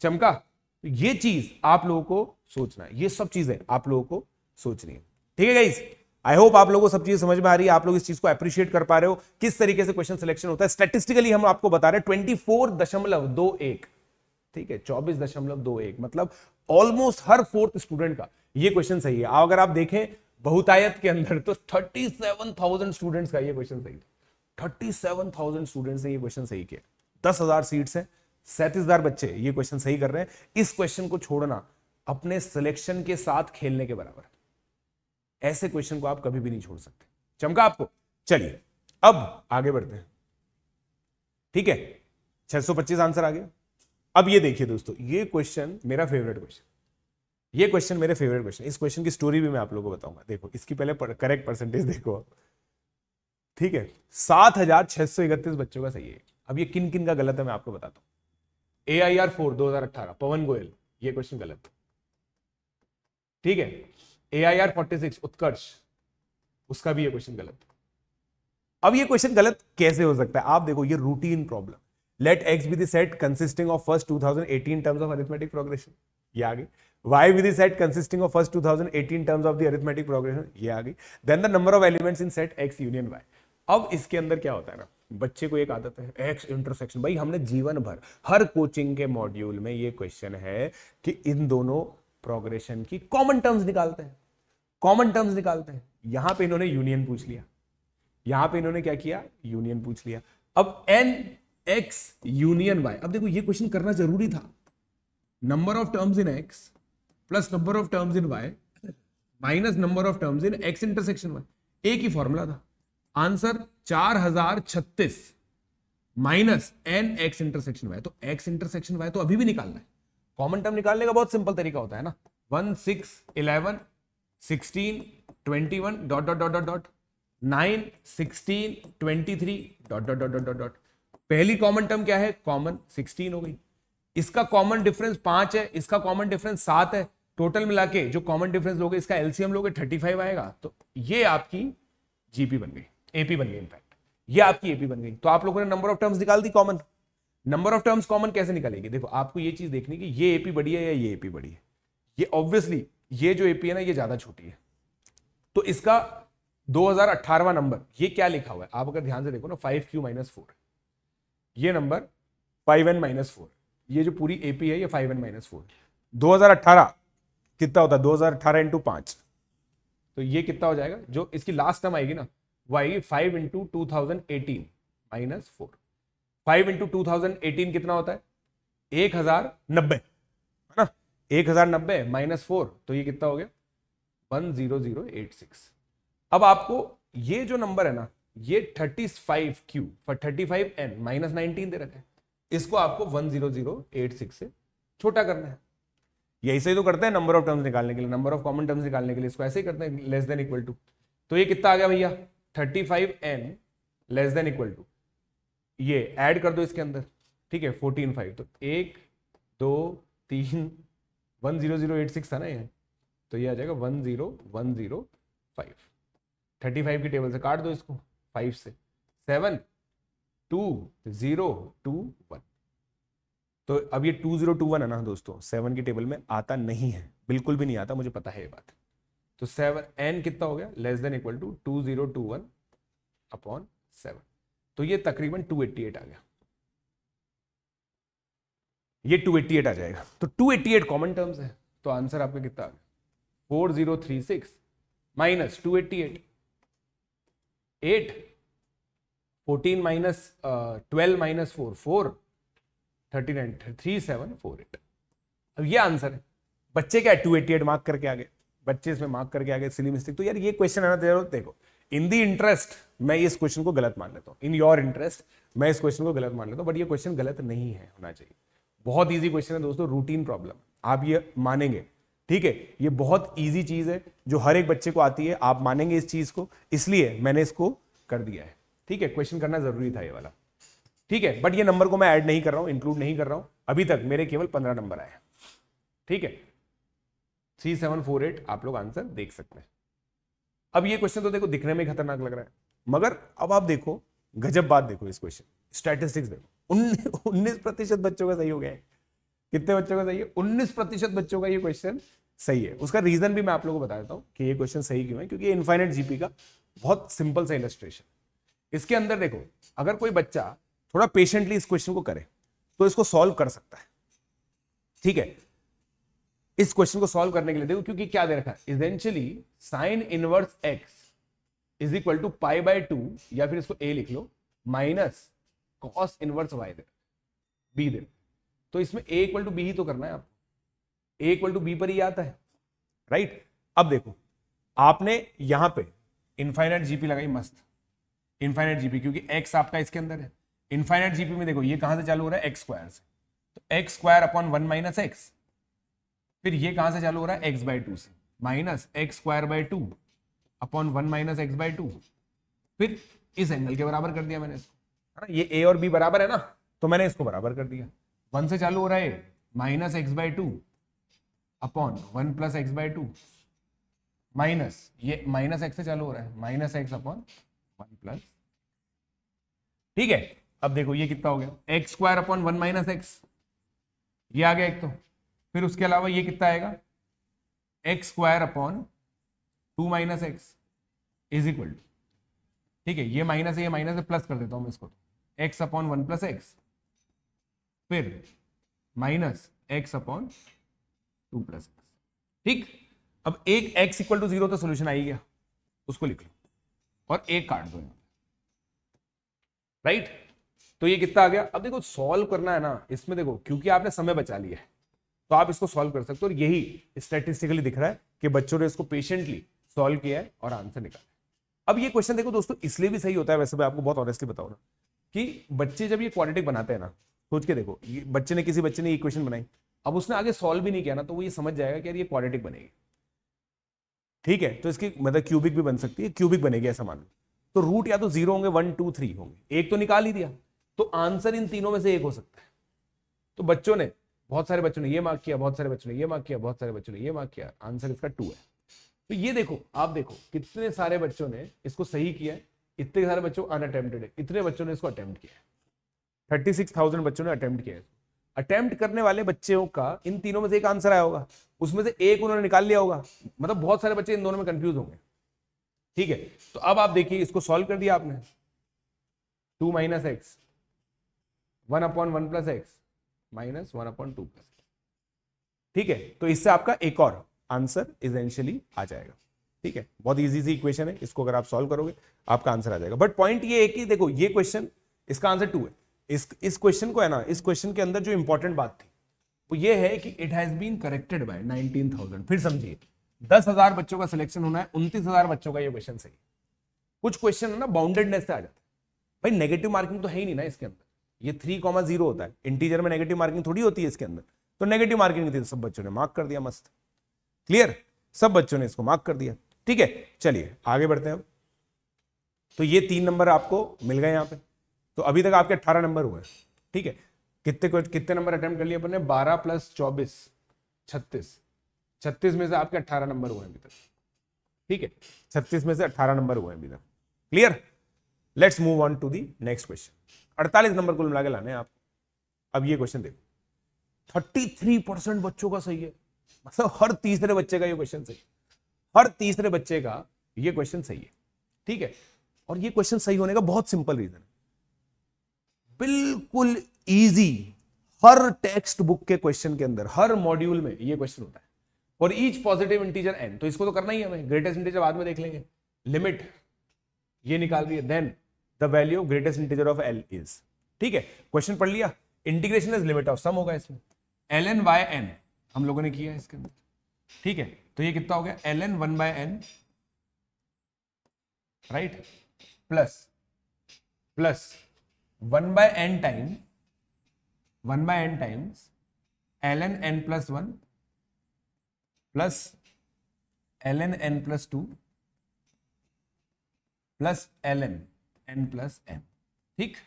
Speaker 1: चमका तो ये चीज आप लोगों को सोचना है ये सब चीजें आप लोगों को सोचनी है ठीक है गाइज आई होप आप लोगों को सब चीज समझ में आ रही है आप लोग इस चीज को अप्रिशिएट कर पा रहे हो किस तरीके से क्वेश्चन सिलेक्शन होता है स्टेटिस्टिकली हम आपको बता रहे हैं ट्वेंटी फोर दशमलव दो एक ठीक है चौबीस दशमलव दो एक मतलब ऑलमोस्ट हर फोर्थ स्टूडेंट का ये क्वेश्चन सही है अगर आप देखें बहुतायत के अंदर तो थर्टी सेवन थाउजेंड स्टूडेंट्स का ये क्वेश्चन सही थर्टी सेवन थाउजेंड स्टूडेंट्स ने ये क्वेश्चन सही किया दस हजार सीट्स हैं सैंतीस हजार बच्चे ये क्वेश्चन सही कर रहे हैं इस क्वेश्चन को छोड़ना अपने सिलेक्शन के साथ खेलने के बराबर ऐसे क्वेश्चन को आप कभी भी नहीं छोड़ सकते चमका आपको चलिए अब आगे बढ़ते हैं ठीक है 625 आंसर आ गया अब ये देखिए दोस्तों ये क्वेश्चन मेरा फेवरेट क्वेश्चन ये क्वेश्चन मेरे फेवरेट क्वेश्चन इस क्वेश्चन की स्टोरी भी मैं आप लोगों को बताऊंगा देखो इसकी पहले करेक्ट परसेंटेज देखो ठीक है सात हजार छह सौ इकतीस बच्चों का सही है अब ये किन किन का गलत है मैं आपको बताता हूं ए आई आर फोर दो हजार अट्ठारह पवन गोयल ये क्वेश्चन गलत ठीक है A I R forty six Utkarsh उसका भी ये क्वेश्चन गलत अब ये क्वेश्चन गलत कैसे हो सकता है आप देखो ये routine problem let x be set consisting of first 2018 terms of arithmetic progression ये आ गई y with the set consisting of first 2018 terms of the arithmetic progression ये आ गई then the number of elements in set x union y अब इसके अंदर क्या होता है ना बच्चे को एक आदत है x इंटरसेक्शन भाई हमने जीवन भर हर कोचिंग के मॉड्यूल में ये क्वेश्चन है कि इन दोनों प्रोग्रेशन की कॉमन टर्म्स निकालते हैं कॉमन टर्म्स निकालते हैं यहां पे इन्होंने यूनियन पूछ लिया यहां पे इन्होंने क्या किया यूनियन पूछ लिया अब एन एक्स यूनियन वाई अब देखो ये क्वेश्चन करना जरूरी था number of terms in X plus number of terms in Y minus number of terms in X intersection Y एक ही फॉर्मूला था आंसर चार हजार छत्तीस minus N X intersection Y तो एक्स इंटरसेक्शन वाई तो अभी भी निकालना है कॉमन टर्म निकालने का बहुत सिंपल तरीका होता है ना one six eleven sixteen twenty one dot dot dot dot dot nine sixteen twenty three dot dot dot dot dot dot पहली कॉमन टर्म क्या है कॉमन सिक्सटीन हो गई इसका कॉमन डिफरेंस पांच है इसका कॉमन डिफरेंस सात है टोटल मिला के जो कॉमन डिफरेंस लोगे इसका एलसीएम लोगे थर्टी फाइव आएगा तो ये आपकी जीपी बन गई एपी बन गई इनफैक्ट ये आपकी एपी बन गई तो आप लोगों ने नंबर ऑफ टर्म्स निकाल दी common number of terms common कैसे निकालेगी देखो आपको ये चीज देखनी कि ये एपी बड़ी है या ये एपी बड़ी है ये ऑब्वियसली ये जो एपी है ना ये ज्यादा छोटी है तो इसका 2018वां नंबर ये क्या लिखा हुआ है आप अगर ध्यान से देखो ना फाइव क्यू माइनस फोर ये number five N minus four ये जो पूरी एपी है ये फाइव एन माइनस फोर दो कितना होता है दो हजार अठारह इंटू पांच तो ये कितना हो जाएगा जो इसकी लास्ट टर्म आएगी ना वो आएगी five into two thousand eighteen minus four five into two thousand eighteen कितना होता है एक हजार नब्बे एक हजार नब्बे माइनस फोर तो ये कितना हो गया one zero zero eight six अब आपको ये जो नंबर है ना ये thirty five Q thirty five N minus nineteen दे रखा है इसको आपको one zero zero eight six से छोटा करना है यही से ही तो करते हैं नंबर ऑफ टर्म्स निकालने के लिए नंबर ऑफ कॉमन टर्म्स निकालने के लिए इसको ऐसे ही करते हैं लेस देन इक्वल टू तो ये कितना आ गया भैया thirty five n less than equal to ये ऐड कर दो इसके अंदर ठीक है फोर्टीन फाइव तो एक दो तीन one zero zero eight six था ना ये तो ये आ जाएगा one zero one zero five thirty five की टेबल से काट दो इसको फाइव से seven two zero two one तो अब ये टू जीरो टू वन है ना दोस्तों सेवन की टेबल में आता नहीं है बिल्कुल भी नहीं आता मुझे पता है ये बात तो सेवन एन कितना हो गया less than equal to two zero two one upon seven तो ये तकरीबन टू एट्टी एट आ गया ये 288 आ जाएगा तो 288 कॉमन टर्म्स है तो आंसर आपका कितना four zero three six minus two eighty eight eight fourteen minus twelve minus four four thirty nine three seven four eight अब ये आंसर है बच्चे क्या टू एट्टी एट मार्क करके आगे बच्चे इसमें मार्क करके आगे सिली मिस्टेक तो यार ये क्वेश्चन आना जरूर देखो इन दी इंटरेस्ट मैं इस क्वेश्चन को गलत मान लेता हूँ इन योर इंटरेस्ट मैं इस क्वेश्चन को गलत मान लेता हूँ बट ये क्वेश्चन गलत नहीं है होना चाहिए बहुत ईजी क्वेश्चन है दोस्तों रूटीन प्रॉब्लम आप ये मानेंगे ठीक है ये बहुत ईजी चीज है जो हर एक बच्चे को आती है आप मानेंगे इस चीज को इसलिए मैंने इसको कर दिया है ठीक है क्वेश्चन करना जरूरी था ये वाला ठीक है बट ये नंबर को मैं ऐड नहीं कर रहा हूं इंक्लूड नहीं कर रहा हूं अभी तक मेरे केवल पंद्रह नंबर आए ठीक है थ्री सेवन फोर एट आप लोग आंसर देख सकते हैं अब ये क्वेश्चन तो देखो दिखने में खतरनाक लग रहा है मगर अब आप देखो गजब बात देखो इस क्वेश्चन स्टैटिस्टिक्स देखो उन्नीस प्रतिशत बच्चों का सही हो गया कितने बच्चों का सही है उन्नीस प्रतिशत बच्चों का ये क्वेश्चन सही है उसका रीजन भी मैं आप लोगों को बता देता हूँ कि ये क्वेश्चन सही क्यों है क्योंकि इन्फाइनेट जीपी का बहुत सिंपल सा इलस्ट्रेशन इसके अंदर देखो अगर कोई बच्चा थोड़ा पेशेंटली इस क्वेश्चन को करे तो इसको सॉल्व कर सकता है ठीक है इस क्वेश्चन को सॉल्व करने के लिए देखो क्योंकि क्या दे रखा है essentially sine inverse x is equal to pi by two या फिर इसको ए लिख लो माइनस कॉस इनवर्स वाई दे बी दे तो इसमें ए इक्वल टू बी ही तो करना है आपको ए इक्वल टू बी पर ही आता है राइट अब देखो आपने यहां पे इनफाइनाइट जीपी लगाई मस्त इनफाइनाइट जीपी क्योंकि एक्स आपका इसके अंदर है इनफाइनाइट जीपी में देखो ये कहां से चालू हो रहा है एक्स स्क्वायर से तो x square upon one minus x फिर ये कहां से चालू हो रहा है एक्स बाय टू से minus x square by two upon one minus x by two फिर इस एंगल के बराबर कर दिया मैंने इसको है ना ये ए और बी बराबर है ना तो मैंने इसको बराबर कर दिया वन से चालू हो रहा है minus x by two upon one plus x by two minus ये माइनस एक्स से चालू हो रहा है minus x upon one plus ठीक है अब देखो ये कितना हो गया x square upon one minus x ये आ गया एक तो फिर उसके अलावा ये कितना आएगा x square upon two minus x is equal to ठीक है ये माइनस है ये माइनस है प्लस कर देता हूं मैं इसको x upon one plus x फिर minus x upon two plus x ठीक अब एक एक्स इक्वल टू जीरो तो सोल्यूशन आई गया उसको लिख लो और एक काट दो राइट तो ये कितना आ गया अब देखो सॉल्व करना है ना इसमें देखो क्योंकि आपने समय बचा लिया है तो आप इसको सॉल्व कर सकते हो और यही स्टेटिस्टिकली दिख रहा है कि बच्चों ने इसको पेशेंटली सॉल्व किया है और आंसर निकाला अब ये क्वेश्चन देखो दोस्तों इसलिए भी सही होता है वैसे मैं आपको बहुत ऑनेस्टली बताऊँ कि बच्चे जब ये क्वाड्रेटिक बनाते हैं ना सोच के देखो ये बच्चे ने किसी बच्चे ने इक्वेशन बनाई अब उसने आगे सॉल्व भी नहीं किया ना तो वो ये समझ जाएगा कि यार ये क्वाड्रेटिक बनेगी ठीक है तो इसकी मतलब क्यूबिक भी बन सकती है क्यूबिक बनेगी ऐसा मान लो तो रूट या तो जीरो होंगे वन टू थ्री होंगे एक तो निकाल ही दिया तो आंसर इन तीनों में से एक हो सकता है तो बच्चों ने बहुत सारे बच्चों ने ये मार्क किया बहुत सारे बच्चों ने ये मार्क किया बहुत सारे बच्चों ने ये मार्क किया आंसर इसका टू है तो ये देखो आप देखो कितने सारे बच्चों ने इसको सही किया है इतने सारे बच्चों अनअटेम्प्टेड है इतने बच्चों ने इसको अटेम्प्ट किया थर्टी सिक्स थाउजेंड बच्चों ने अटेम्प्ट किया अटेम्प्ट करने वाले बच्चों का इन तीनों में से एक आंसर आया होगा उसमें से एक उन्होंने निकाल लिया होगा मतलब बहुत सारे बच्चे इन दोनों में कंफ्यूज होंगे ठीक है तो अब आप देखिए इसको सॉल्व कर दिया आपने two minus x one upon one plus x minus one upon two plus ठीक है तो इससे आपका एक और आंसर इजेंशियली आ जाएगा ठीक है बहुत इजी सी इक्वेशन है इसको अगर आप सॉल्व करोगे आपका आंसर आ जाएगा बट पॉइंट ये है कि देखो ये क्वेश्चन इसका आंसर टू है इस इस क्वेश्चन को है ना इस क्वेश्चन के अंदर जो इंपॉर्टेंट बात थी वो ये है कि it has been corrected by 19,000 फिर समझिए 10,000 बच्चों का सिलेक्शन होना है उन्तीस हजार बच्चों का ये क्वेश्चन सही कुछ क्वेश्चन है ना बाउंडेडनेस से आ जाता है भाई नेगेटिव मार्किंग तो है ही नहीं ना इसके अंदर ये थ्री कॉमा जीरो होता है इंटीजर में नेगेटिव मार्किंग थोड़ी होती है इसके अंदर तो नेगेटिव मार्किंग थी सब बच्चों ने मार्क कर दिया मस्त क्लियर सब बच्चों ने इसको मार्क कर दिया ठीक है चलिए आगे बढ़ते हैं अब तो ये तीन नंबर आपको मिल गए यहाँ पे तो अभी तक आपके अट्ठारह नंबर हुए ठीक है कितने कितने नंबर अटेम्प्ट कर लिए अपने बारह प्लस चौबीस छत्तीस छत्तीस में से आपके अट्ठारह नंबर हुए अभी तक ठीक है छत्तीस में से अट्ठारह नंबर हुए अभी तक clear let's move on to the next question अड़तालीस नंबर कुल मिला के लाने आप अब ये क्वेश्चन देखो थर्टी थ्री परसेंट बच्चों का सही है मतलब हर तीसरे बच्चे का ये क्वेश्चन सही है हर तीसरे बच्चे का ये क्वेश्चन सही है ठीक है और ये क्वेश्चन सही होने का बहुत सिंपल रीजन है बिल्कुल इजी हर टेक्स्ट बुक के क्वेश्चन के अंदर हर मॉड्यूल में ये क्वेश्चन होता है और ईच पॉजिटिव इंटीजर एन तो इसको तो करना ही हमें ग्रेटेस्ट इंटीजर बाद में देख लेंगे लिमिट ये निकाल रही है then the value of greatest integer of l is ठीक है क्वेश्चन पढ़ लिया integration is limit of sum होगा इसमें एल एन वाई एन हम लोगों ने किया इसके अंदर ठीक है तो ये कितना हो गया l n one by n right plus plus one by n time one by n times l n n plus one plus l n n plus two plus l n n plus n ठीक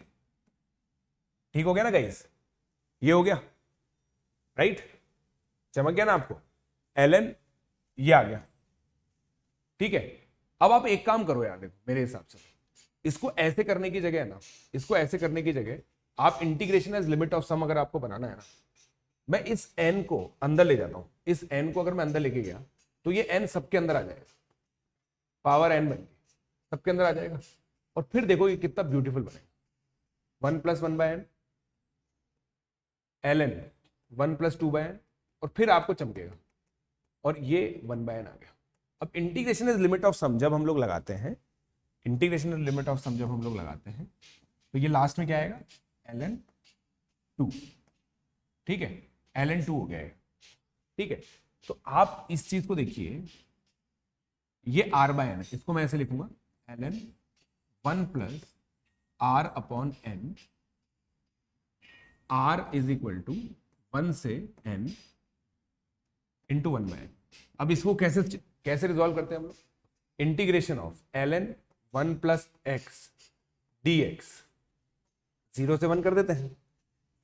Speaker 1: ठीक हो गया ना guys ये हो गया right चमक गया ना आपको एल एन ये आ गया ठीक है अब आप एक काम करो यार देखो मेरे हिसाब से इसको ऐसे करने की जगह है ना इसको ऐसे करने की जगह आप integration as limit of sum अगर आपको बनाना है ना मैं इस एन को अंदर ले जाता हूं इस एन को अगर मैं अंदर लेके गया तो ये एन सबके अंदर आ जाएगा पावर एन बन गई सबके अंदर आ जाएगा और फिर देखो ये कितना ब्यूटीफुल बनेगा one plus one by n l n one plus two by n और फिर आपको चमकेगा और ये वन बाय एन आ गया अब integration is limit of sum जब हम लोग लगाते हैं integration is limit of sum जब हम लोग लगाते हैं तो ये लास्ट में क्या आएगा एल एन टू ठीक है एल एन टू हो गया ठीक है तो आप इस चीज को देखिए ये आर बाय एन इसको मैं ऐसे लिखूंगा l n one plus r upon n r is equal to one से n into one by n अब इसको कैसे कैसे रिजोल्व करते हैं हम लोग integration of l n one plus x d x zero से वन कर देते हैं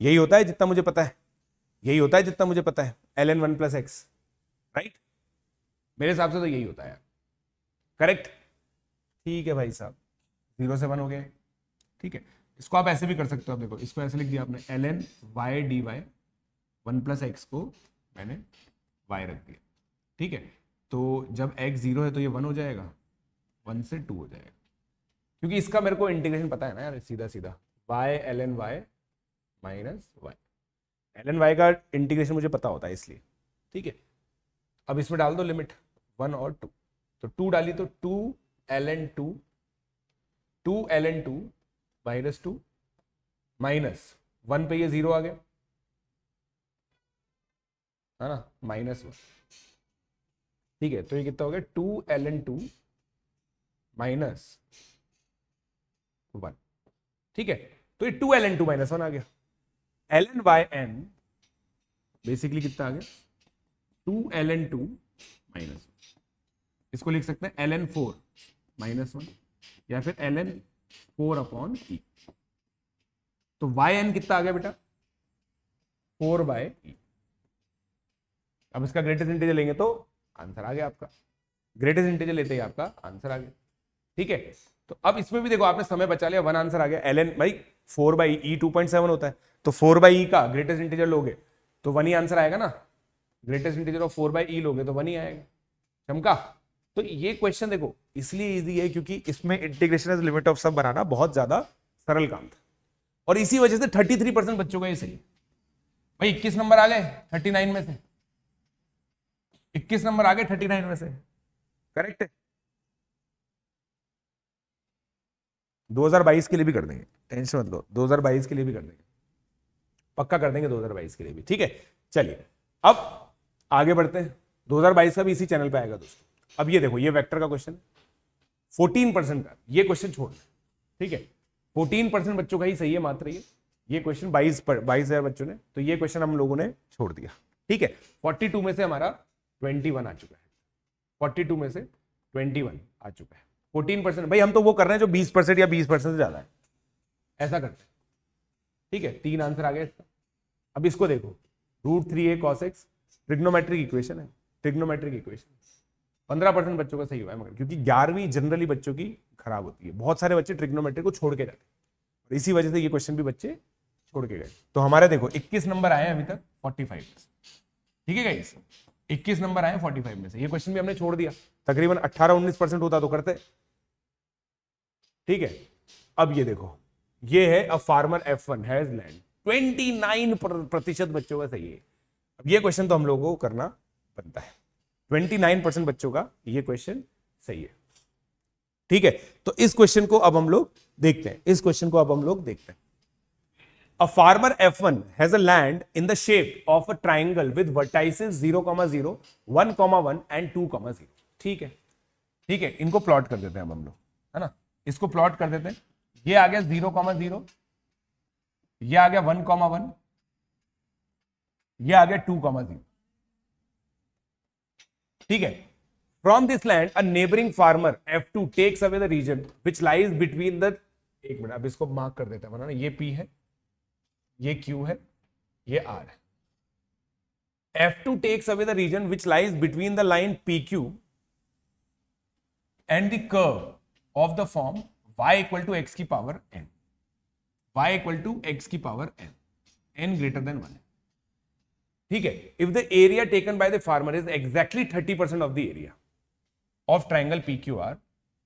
Speaker 1: यही होता है जितना मुझे पता है यही होता है जितना मुझे पता है l n one plus x right मेरे हिसाब से तो यही होता है करेक्ट ठीक है भाई साहब जीरो से वन हो गए ठीक है इसको आप ऐसे भी कर सकते हो आप देखो इसको ऐसे लिख दिया आपने l n y d y one plus x को मैंने वाई रख दिया ठीक है तो जब एक्स जीरो है तो ये वन हो जाएगा वन से टू हो जाएगा क्योंकि इसका मेरे को इंटीग्रेशन पता है ना यार सीधा सीधा y l n y minus y l n y का इंटीग्रेशन मुझे पता होता है इसलिए ठीक है अब इसमें डाल दो लिमिट वन और टू तो टू डाली तो two l n two two l n two minus two minus one पे ये जीरो आ गया है ना माइनस वन ठीक है तो ये कितना हो गया two l n two minus one ठीक है तो ये two l n two minus one आ गया l n y n basically कितना आ गया two l n two minus इसको लिख सकते हैं l n four minus one या फिर l n four upon e तो वाई एन कितना आ गया बेटा फोर बाय अब इसका ग्रेटेस्ट इंटीजर लेंगे तो आंसर आ गया आपका ग्रेटेस्ट इंटीजर लेते ही आपका आंसर आ गया ठीक है तो अब इसमें भी देखो आपने समय बचा लिया वन आंसर आ गया एल एन भाई four by e two point seven होता है तो फोर बाई ई का ग्रेटेस्ट इंटीजर लोगे तो वन ही आंसर आएगा ना greatest integer of four by e लोगे तो वन ही आएगा चमका तो ये क्वेश्चन देखो इसलिए इजी है क्योंकि इसमें इंटीग्रेशन लिमिट ऑफ सब बनाना बहुत ज्यादा सरल काम था और इसी वजह से थर्टी थ्री परसेंट बच्चों का ये सही भाई इक्कीस नंबर आ गए थर्टी नाइन में से इक्कीस नंबर आगे थर्टी नाइन में से करेक्ट है 2022 के लिए भी कर देंगे टेंशन मत लो 2022 के लिए भी कर देंगे पक्का कर देंगे 2022 के लिए भी ठीक है चलिए अब आगे बढ़ते हैं 2022 का भी इसी चैनल पे आएगा दोस्तों अब ये देखो ये वेक्टर का क्वेश्चन 14 परसेंट का ये क्वेश्चन छोड़ना ठीक है 14 परसेंट बच्चों का ही सही है मात्र ये ये क्वेश्चन 22 पर 22 है बच्चों ने तो ये क्वेश्चन हम लोगों ने छोड़ दिया ठीक है 42 में से हमारा ट्वेंटी वन आ चुका है फोर्टी टू में से ट्वेंटी वन आ चुका है फोर्टीन परसेंट भाई हम तो वो कर रहे हैं जो बीस परसेंट या बीस परसेंट से ज्यादा है ऐसा करते हैं ठीक है तीन आंसर आ गया इसका अब इसको देखो root three a cos x trigonometric equation है ट्रिग्नोमेट्रिक इक्वेशन पंद्रह परसेंट बच्चों का सही हुआ है मगर क्योंकि ग्यारहवीं जनरली बच्चों की खराब होती है बहुत सारे बच्चे ट्रिग्नोमेट्रिक को छोड़ के जाते हैं इसी वजह से ये क्वेश्चन भी बच्चे छोड़ के गए तो हमारे देखो इक्कीस नंबर आए अभी तक फोर्टी फाइव ठीक है गाइस इक्कीस नंबर आए फाइव में से ये क्वेश्चन भी हमने छोड़ दिया तकरीबन अट्ठारह उन्नीस परसेंट होता तो करते ठीक है अब ये देखो ये है a farmer F one has land twenty nine प्रतिशत बच्चों का सही है अब ये क्वेश्चन तो हम लोगों को करना बनता है ट्वेंटी नाइन परसेंट बच्चों का ये क्वेश्चन सही है ठीक है तो इस क्वेश्चन को अब हम लोग देखते हैं इस क्वेश्चन को अब हम लोग देखते हैं A farmer F1 has a land in the shape of a triangle with vertices 0.0, 1.1 1, and 2.0. ठीक है ठीक है इनको प्लॉट कर देते हैं हम लोग है ना इसको प्लॉट कर देते हैं ये आ गया 0.0, ये आ गया 1, 1, ये आ गया 2, 0. ठीक है from this land a neighboring farmer f2 takes away the region which lies between the एक मिनट अब इसको मार्क कर देता है ना ये P है ये Q है ये R है F2 to takes away the region which lies between the line P Q and the curve of the form y equal to x की power n, y equal to x की power n, n greater than one ठीक है if the area taken by the farmer is exactly thirty percent of the area of triangle P Q R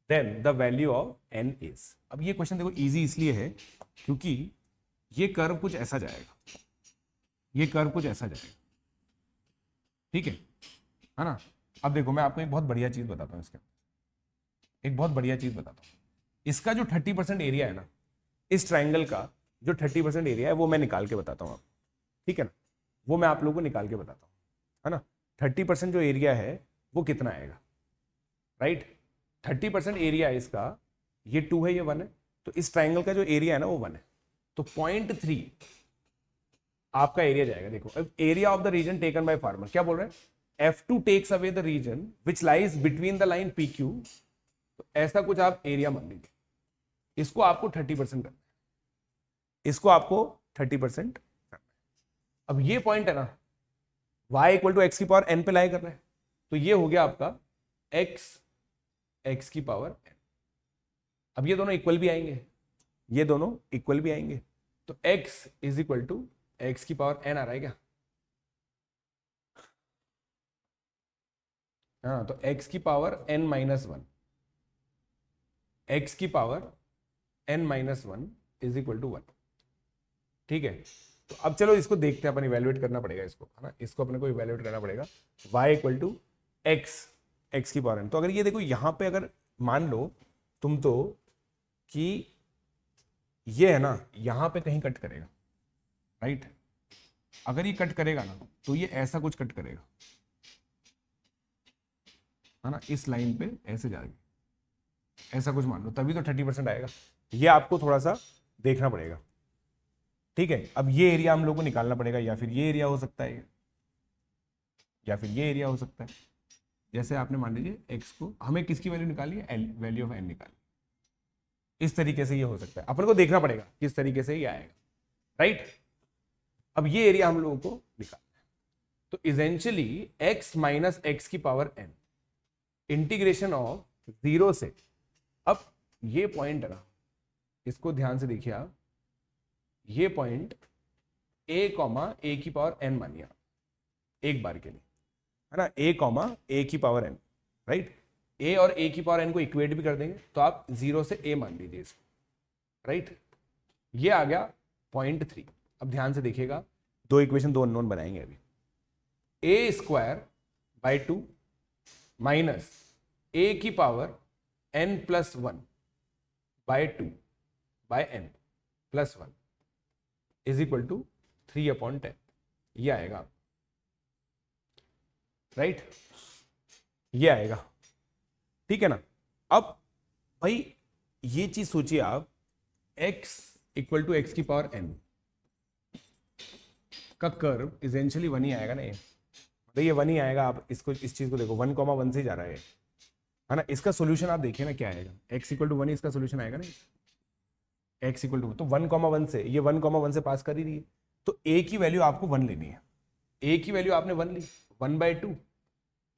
Speaker 1: then the value of n is अब ये question देखो easy इसलिए है क्योंकि ये curve कुछ ऐसा जाएगा ये कर्व कुछ ऐसा जाएगा ठीक है है ना अब देखो मैं आपको एक बहुत बढ़िया चीज बताता हूँ इसके एक बहुत बढ़िया चीज बताता हूँ इसका जो थर्टी परसेंट एरिया है ना इस ट्राइंगल का जो थर्टी परसेंट एरिया है वो मैं निकाल के बताता हूँ आपको ठीक है ना वो मैं आप लोगों को निकाल के बताता हूँ है ना थर्टी परसेंट जो एरिया है वो कितना आएगा राइट थर्टी परसेंट एरिया है इसका ये टू है ये वन है तो इस ट्राइंगल का जो एरिया है ना वो वन है तो पॉइंट थ्री आपका एरिया जाएगा देखो अब area of the region taken by farmer क्या बोल रहे हैं F two takes away the region which lies between the line P Q तो ऐसा कुछ आप एरिया मान लीजिए इसको आपको थर्टी परसेंट करना है इसको आपको थर्टी परसेंट अब ये पॉइंट है ना y इक्वल टू एक्स की पावर n पे लाई कर रहे हैं तो ये हो गया आपका x x की पावर n अब ये दोनों इक्वल भी आएंगे ये दोनों इक्वल भी आएंगे तो x is equal to x की पावर एन आ रहा है क्या हाँ तो x की power n minus one x की power n minus one is equal to one ठीक है तो अब चलो इसको देखते हैं अपन इवेल्युएट करना पड़ेगा इसको है ना इसको अपने को इवेल्युएट करना पड़ेगा y equal to x x की पावर एन तो अगर ये देखो यहां पे अगर मान लो तुम तो कि ये है ना यहाँ पे कहीं कट करेगा राइट अगर ये कट करेगा ना तो ये ऐसा कुछ कट करेगा है ना इस लाइन पे ऐसे जाएगी ऐसा कुछ मान लो तभी तो थर्टी परसेंट आएगा ये आपको थोड़ा सा देखना पड़ेगा ठीक है अब ये एरिया हम लोग को निकालना पड़ेगा या फिर ये एरिया हो सकता है या फिर ये एरिया हो सकता है जैसे आपने मान लीजिए एक्स को हमें किसकी वैल्यू निकाली है वैल्यू ऑफ एन निकाली इस तरीके से ये हो सकता है अपन को देखना पड़ेगा किस तरीके से ये आएगा राइट अब ये एरिया हम लोगों को निकालना तो इजेंशियली एक्स माइनस एक्स की power n integration of zero से अब ये पॉइंट रहा इसको ध्यान से देखिए आप ये पॉइंट ए कॉमा ए की पावर एन मानिए एक बार के लिए है ना ए कॉमा ए की power n right right? A और ए की पावर एन को इक्वेट भी कर देंगे तो आप जीरो से ए मान लीजिए इसको राइट ये आ गया पॉइंट थ्री अब ध्यान से देखिएगा दो इक्वेशन दो अननोन बनाएंगे अभी a square by two minus a की power n plus one by two by n plus one is equal to three upon ten ये आएगा राइट right? ये आएगा ठीक है ना अब भाई ये चीज सोचिए आप x इक्वल टू एक्स की पावर एन का कर्व इजेंशियली वन ही आएगा ना ये भाई ये वन ही आएगा आप इसको इस चीज को देखो वन कॉमा वन से जा रहा है है ना इसका सोल्यूशन आप देखिए ना क्या आएगा एक्स इक्वल टू वन इसका सोल्यूशन आएगा ना एक्स इक्वल टू तो वन कॉमा वन से ये वन कॉमा वन से पास कर ही रही है तो ए की वैल्यू आपको वन लेनी है ए की वैल्यू आपने वन ली वन बाय टू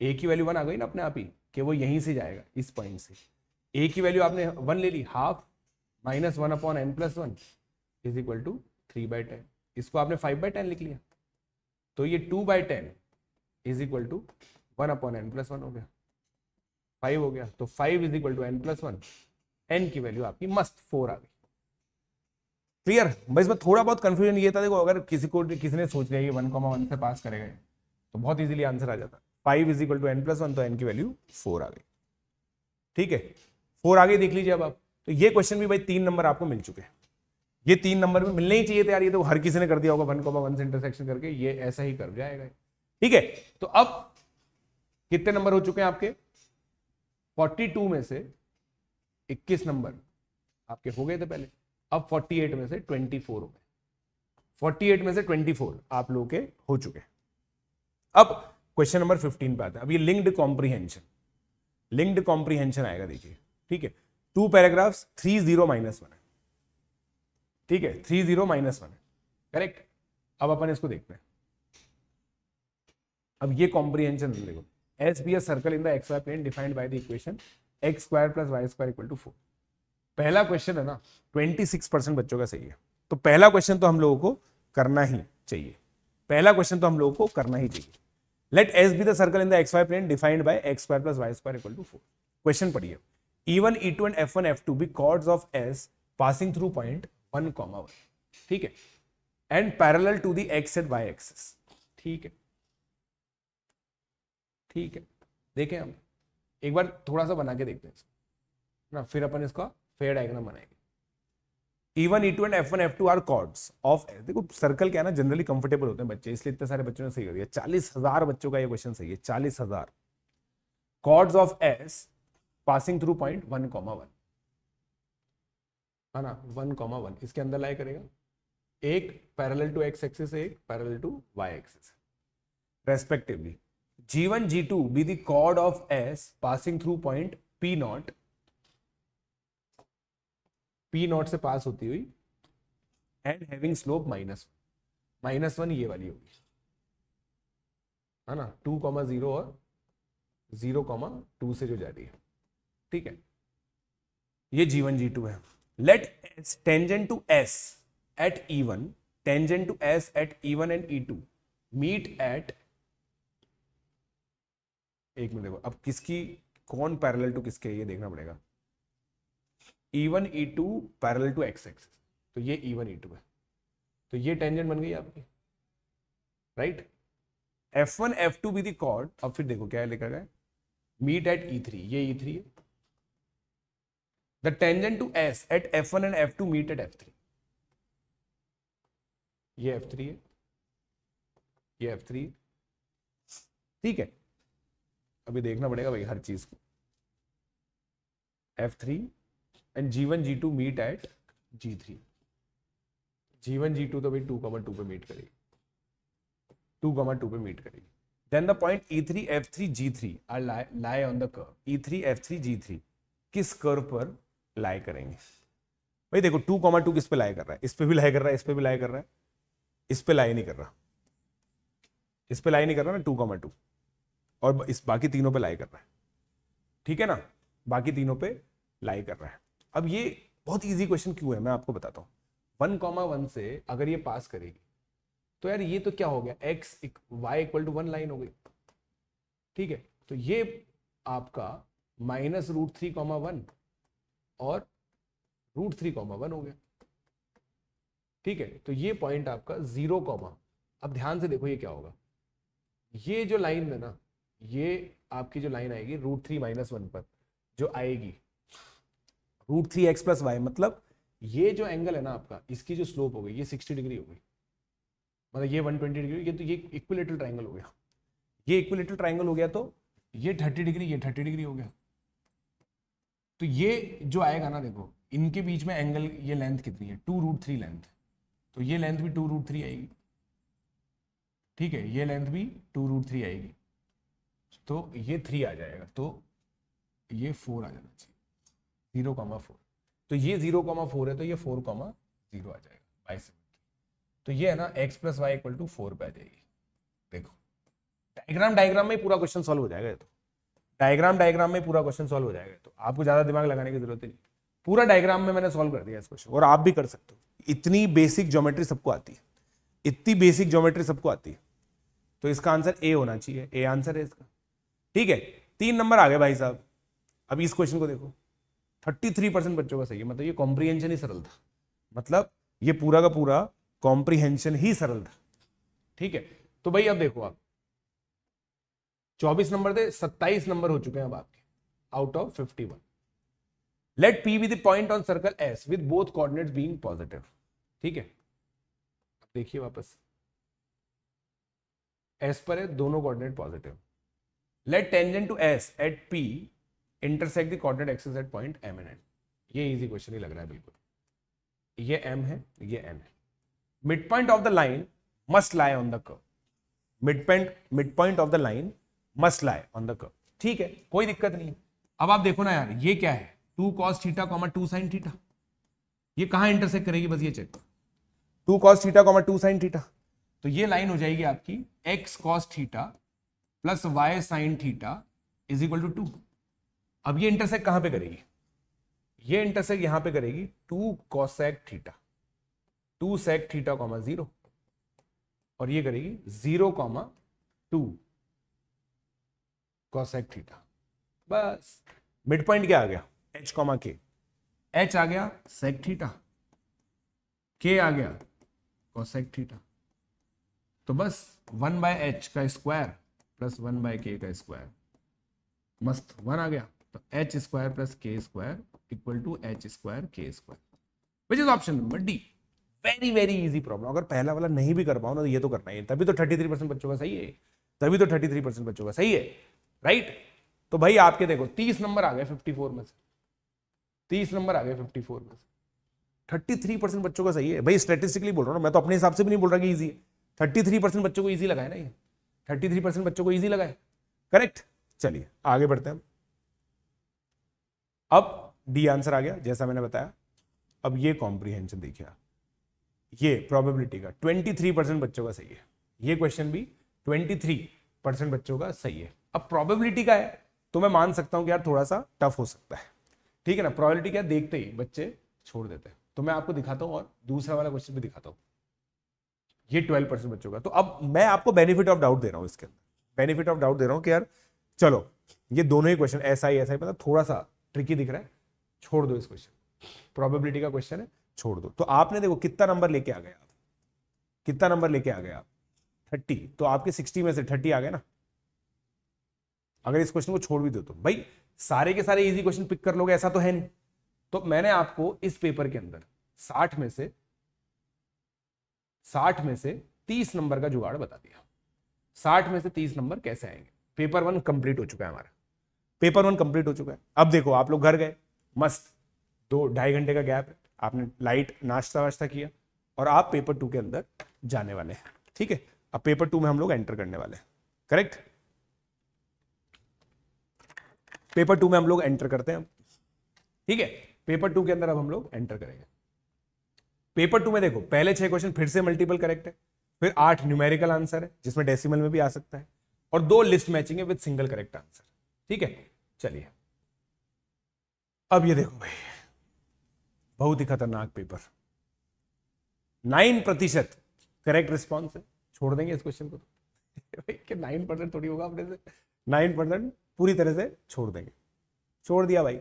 Speaker 1: ए की वैल्यू वन आ गई ना अपने आप ही कि वो यहीं से जाएगा इस पॉइंट से ए की वैल्यू आपने वन ले ली half minus one upon n plus one is equal to three by ten इसको आपने फाइव बाई टेन लिख लिया तो ये two by ten is equal to one upon n plus one हो गया फाइव हो गया तो five is equal to n plus one n की वैल्यू आपकी मस्त फोर आ गई क्लियर बस इसमें थोड़ा बहुत कंफ्यूजन ये था देखो अगर किसी को किसी ने सोच लिया ये वन कॉमा वन से पास करेगा तो बहुत इजीली आंसर आ जाता five is equal to n plus one तो एन की वैल्यू फोर आ गई ठीक है फोर आगे देख लीजिए अब आप तो ये क्वेश्चन भी भाई तीन नंबर आपको मिल चुके हैं ये तीन नंबर भी मिलने ही चाहिए थे यार ये तो हर किसी ने कर दिया होगा वन कोमा वन से इंटरसेक्शन करके ये ऐसा ही कर जाएगा ठीक है तो अब कितने नंबर हो चुके हैं आपके 42 में से 21 नंबर आपके हो गए थे पहले अब 48 में से 24 हो गए 48 में से 24 आप लोगों के हो चुके हैं अब क्वेश्चन नंबर फिफ्टीन पे आता है अब ये लिंक्ड कॉम्प्रीहेंशन लिंक्ड कॉम्प्रीहेंशन आएगा देखिए ठीक है two paragraphs three zero minus one है ठीक है थ्री जीरो माइनस वन है करेक्ट अब अपन इसको देखते हैं अब ये कॉम्प्रीहेंशन देखो S be S circle in the x y plane defined by the equation x square plus y square equal to four पहला क्वेश्चन है ना ट्वेंटी सिक्स परसेंट बच्चों का सही है तो पहला क्वेश्चन तो हम लोगों को करना ही चाहिए पहला क्वेश्चन तो हम लोगों को करना ही चाहिए let S be the circle in the x y plane defined by x square plus y square equal to four question पढ़िए E one E two and F one F two be chords of S passing through point one comma one ठीक है and parallel to the x and y axes ठीक है ठीक है देखें हम एक बार थोड़ा सा बना के देखते हैं ना फिर अपन इसका फेयर डायग्राम बनाएंगे E two and F one F two are chords of देखो सर्कल क्या है ना जनरली कंफर्टेबल होते हैं बच्चे इसलिए इतने सारे बच्चों ने सही कर दिया चालीस हजार बच्चों का ये क्वेश्चन सही है चालीस हजार chords of S passing through point one comma one है ना वन कॉमा वन इसके अंदर लाई करेगा एक पैरल टू एक्स एक्सिस एक parallel to y axis respectively G one G two be the chord of S passing through point P naught P naught से pass होती हुई and having slope minus minus one ये वाली होगी है ना two comma zero और zero comma two से जो जा रही है ठीक है ये जीवन जी टू है let tangent to S at E one tangent to S at E one and E two meet at एक मिनट देखो अब किसकी कौन पैरेलल टू किसके ये देखना पड़ेगा E one E two parallel to x x तो ये ई वन ई टू है तो ये टेंजेंट बन गई आपकी right F one F two be the chord अब फिर देखो क्या लिखा गया मीट एट ई थ्री ये ई e थ्री है the tangent to S at F one and F two meet at F three ये एफ थ्री है ये एफ थ्री ठीक है अभी देखना पड़ेगा भाई हर चीज को F three and G one G two meet at G three G one G two तो भाई टू कॉमर टू पे मीट करेगी टू कॉमर टू पे मीट करेगी then the point E three F three G three are lie on the curve E three F three G three किस curve पर lie करेंगे भाई देखो टू कॉमर टू किस पे लाई कर रहा है इस पे भी लाई कर रहा है इस पे भी लाई कर रहा है इस पे लाई नहीं कर रहा इस पे लाई नहीं कर रहा ना टू कॉमा टू और इस बाकी तीनों पे लाई कर रहा है ठीक है ना बाकी तीनों पे लाई कर रहा है अब ये बहुत ईजी क्वेश्चन क्यों है मैं आपको बताता हूँ वन कॉमा वन से अगर ये पास करेगी तो यार ये तो क्या हो गया x y equal to one line हो गई ठीक है तो ये आपका minus root three comma one और रूट थ्री कॉमा वन हो गया ठीक है तो ये पॉइंट आपका जीरो कॉमा अब ध्यान से देखो ये क्या होगा ये जो लाइन है ना ये आपकी जो लाइन आएगी रूट थ्री माइनस वन पर जो आएगी root three x plus y मतलब ये जो एंगल है ना आपका इसकी जो स्लोप हो गई ये सिक्सटी डिग्री हो गई मतलब ये वन ट्वेंटी डिग्री ये तो ये इक्विलेटरल ट्राइंगल हो गया ये इक्विलेटरल ट्राइंगल हो गया तो ये थर्टी डिग्री ये थर्टी डिग्री हो गया तो ये जो आएगा ना देखो इनके बीच में एंगल ये लेंथ कितनी है टू रूट थ्री लेंथ तो ये लेंथ भी टू रूट थ्री आएगी ठीक है ये लेंथ भी टू रूट थ्री आएगी तो ये थ्री आ जाएगा तो ये फोर आ जाना चाहिए जीरो कॉमा फोर तो ये जीरो कॉमा फोर है तो ये फोर कॉमा जीरो आ जाएगा बाई बाइसिमेट्री तो ये है ना x plus y equal to four पे आ जाएगी देखो डायग्राम डायग्राम में पूरा क्वेश्चन सॉल्व हो जाएगा तो डायग्राम डायग्राम में पूरा क्वेश्चन सॉल्व हो जाएगा तो आपको ज्यादा दिमाग लगाने की जरूरत नहीं पूरा डायग्राम में मैंने सॉल्व कर दिया इस क्वेश्चन और आप भी कर सकते हो इतनी बेसिक ज्योमेट्री सबको आती है इतनी बेसिक ज्योमेट्री सबको आती है तो इसका आंसर ए होना चाहिए ए आंसर है इसका ठीक है तीन नंबर आ गए भाई साहब अब इस क्वेश्चन को देखो थर्टी थ्री परसेंट बच्चों का सही है मतलब ये कॉम्प्रीहेंशन ही सरल था मतलब ये पूरा का पूरा कॉम्प्रीहेंशन ही सरल था ठीक है तो भाई अब देखो आप चौबीस नंबर थे सत्ताईस नंबर हो चुके हैं अब आपके out of fifty one let P be point on circle S with both coordinates being positive ठीक है देखिए वापस एस पर है दोनों coordinate positive let tangent to S at P intersect the axis at point M N N ये easy question ही लग रहा है बिल्कुल ये एम है ये एन है mid point of the line must lie on the curve mid point mid point of the line must lie on the curve ठीक है कोई दिक्कत नहीं अब आप देखो ना यार ये क्या है two cos theta comma two sine theta ये कहाँ इंटरसेक्ट करेगी बस ये check two cos theta comma two sine theta तो ये लाइन हो जाएगी आपकी x cos theta plus y sine theta is equal to two अब ये इंटरसेक्ट कहां पे करेगी ये इंटरसेक्ट यहां पे करेगी two cosec theta two sec theta comma zero और ये करेगी zero comma two cosec theta बस मिड पॉइंट क्या आ गया एच कॉमा के एच आ गया सेक थीटा के आ गया कॉसेक थीटा तो बस वन बाय एच का square plus one by K का स्क्वायर मस्त वन आ गया तो H square plus K square equal to H square K square which is option number D very very easy problem अगर पहला वाला नहीं भी कर पाओ ना तो ये तो करना ही तभी तो थर्टी थ्री परसेंट बच्चों का सही है तभी तो थर्टी थ्री परसेंट बच्चों का सही है राइट तो भाई आपके देखो तीस नंबर आ गए फिफ्टी फोर में से तीस नंबर आ गए फिफ्टी फोर में से थर्टी थ्री परसेंट बच्चों का सही है भाई स्टेटिस्टिकली बोल रहा हूँ मैं तो अपने हिसाब से भी नहीं बोल रहा कि ईजी है थर्टी थ्री परसेंट बच्चों को ईजी लगाए ना ये थर्टी थ्री परसेंट बच्चों को ईजी लगाए करेक्ट चलिए आगे बढ़ते हैं अब डी आंसर आ गया जैसा मैंने बताया अब ये कॉम्प्रीहेंशन देखिए ये प्रोबेबिलिटी का 23 परसेंट बच्चों का सही है ये क्वेश्चन भी 23 परसेंट बच्चों का सही है अब प्रोबेबिलिटी का है तो मैं मान सकता हूं कि यार थोड़ा सा टफ हो सकता है ठीक है ना प्रोबेबिलिटी क्या देखते ही बच्चे छोड़ देते हैं तो मैं आपको दिखाता हूँ और दूसरा वाला क्वेश्चन भी दिखाता हूँ ये ट्वेल्व परसेंट बच्चों का तो अब मैं आपको बेनिफिट ऑफ डाउट दे रहा हूँ इसके अंदर बेनिफिट ऑफ डाउट दे रहा हूँ कि यार चलो ये दोनों ही क्वेश्चन ऐसा ही ऐसा ही मतलब थोड़ा सा ट्रिकी दिख रहा है छोड़ दो इस क्वेश्चन प्रोबेबिलिटी का क्वेश्चन है छोड़ दो तो आपने देखो कितना नंबर लेके आ गए आप कितना नंबर लेके आ गए आप थर्टी तो आपके सिक्सटी में से थर्टी आ गए ना अगर इस क्वेश्चन को छोड़ भी दो तो भाई सारे के सारे इजी क्वेश्चन पिक कर लोगे ऐसा तो है नहीं तो मैंने आपको इस पेपर के अंदर साठ में से साठ में से तीस नंबर का जुगाड़ बता दिया साठ में से तीस नंबर कैसे आएंगे पेपर वन कंप्लीट हो चुका है हमारा पेपर वन कंप्लीट हो चुका है अब देखो आप लोग घर गए मस्त दो ढाई घंटे का गैप है आपने लाइट नाश्ता वाश्ता किया और आप पेपर टू के अंदर जाने वाले हैं ठीक है अब पेपर टू में हम लोग एंटर करने वाले हैं करेक्ट पेपर टू में हम लोग एंटर करते हैं ठीक है पेपर टू के अंदर अब हम लोग एंटर करेंगे पेपर टू में देखो पहले छह क्वेश्चन फिर से मल्टीपल करेक्ट है फिर आठ न्यूमेरिकल आंसर है जिसमें डेसिमल में भी आ सकता है और दो लिस्ट मैचिंग है विद सिंगल करेक्ट आंसर ठीक है चलिए अब ये देखो भाई बहुत ही खतरनाक पेपर नाइन प्रतिशत करेक्ट रिस्पॉन्स है छोड़ देंगे इस क्वेश्चन को नाइन तो। परसेंट थोड़ी होगा अपने से नाइन परसेंट पूरी तरह से छोड़ देंगे छोड़ दिया भाई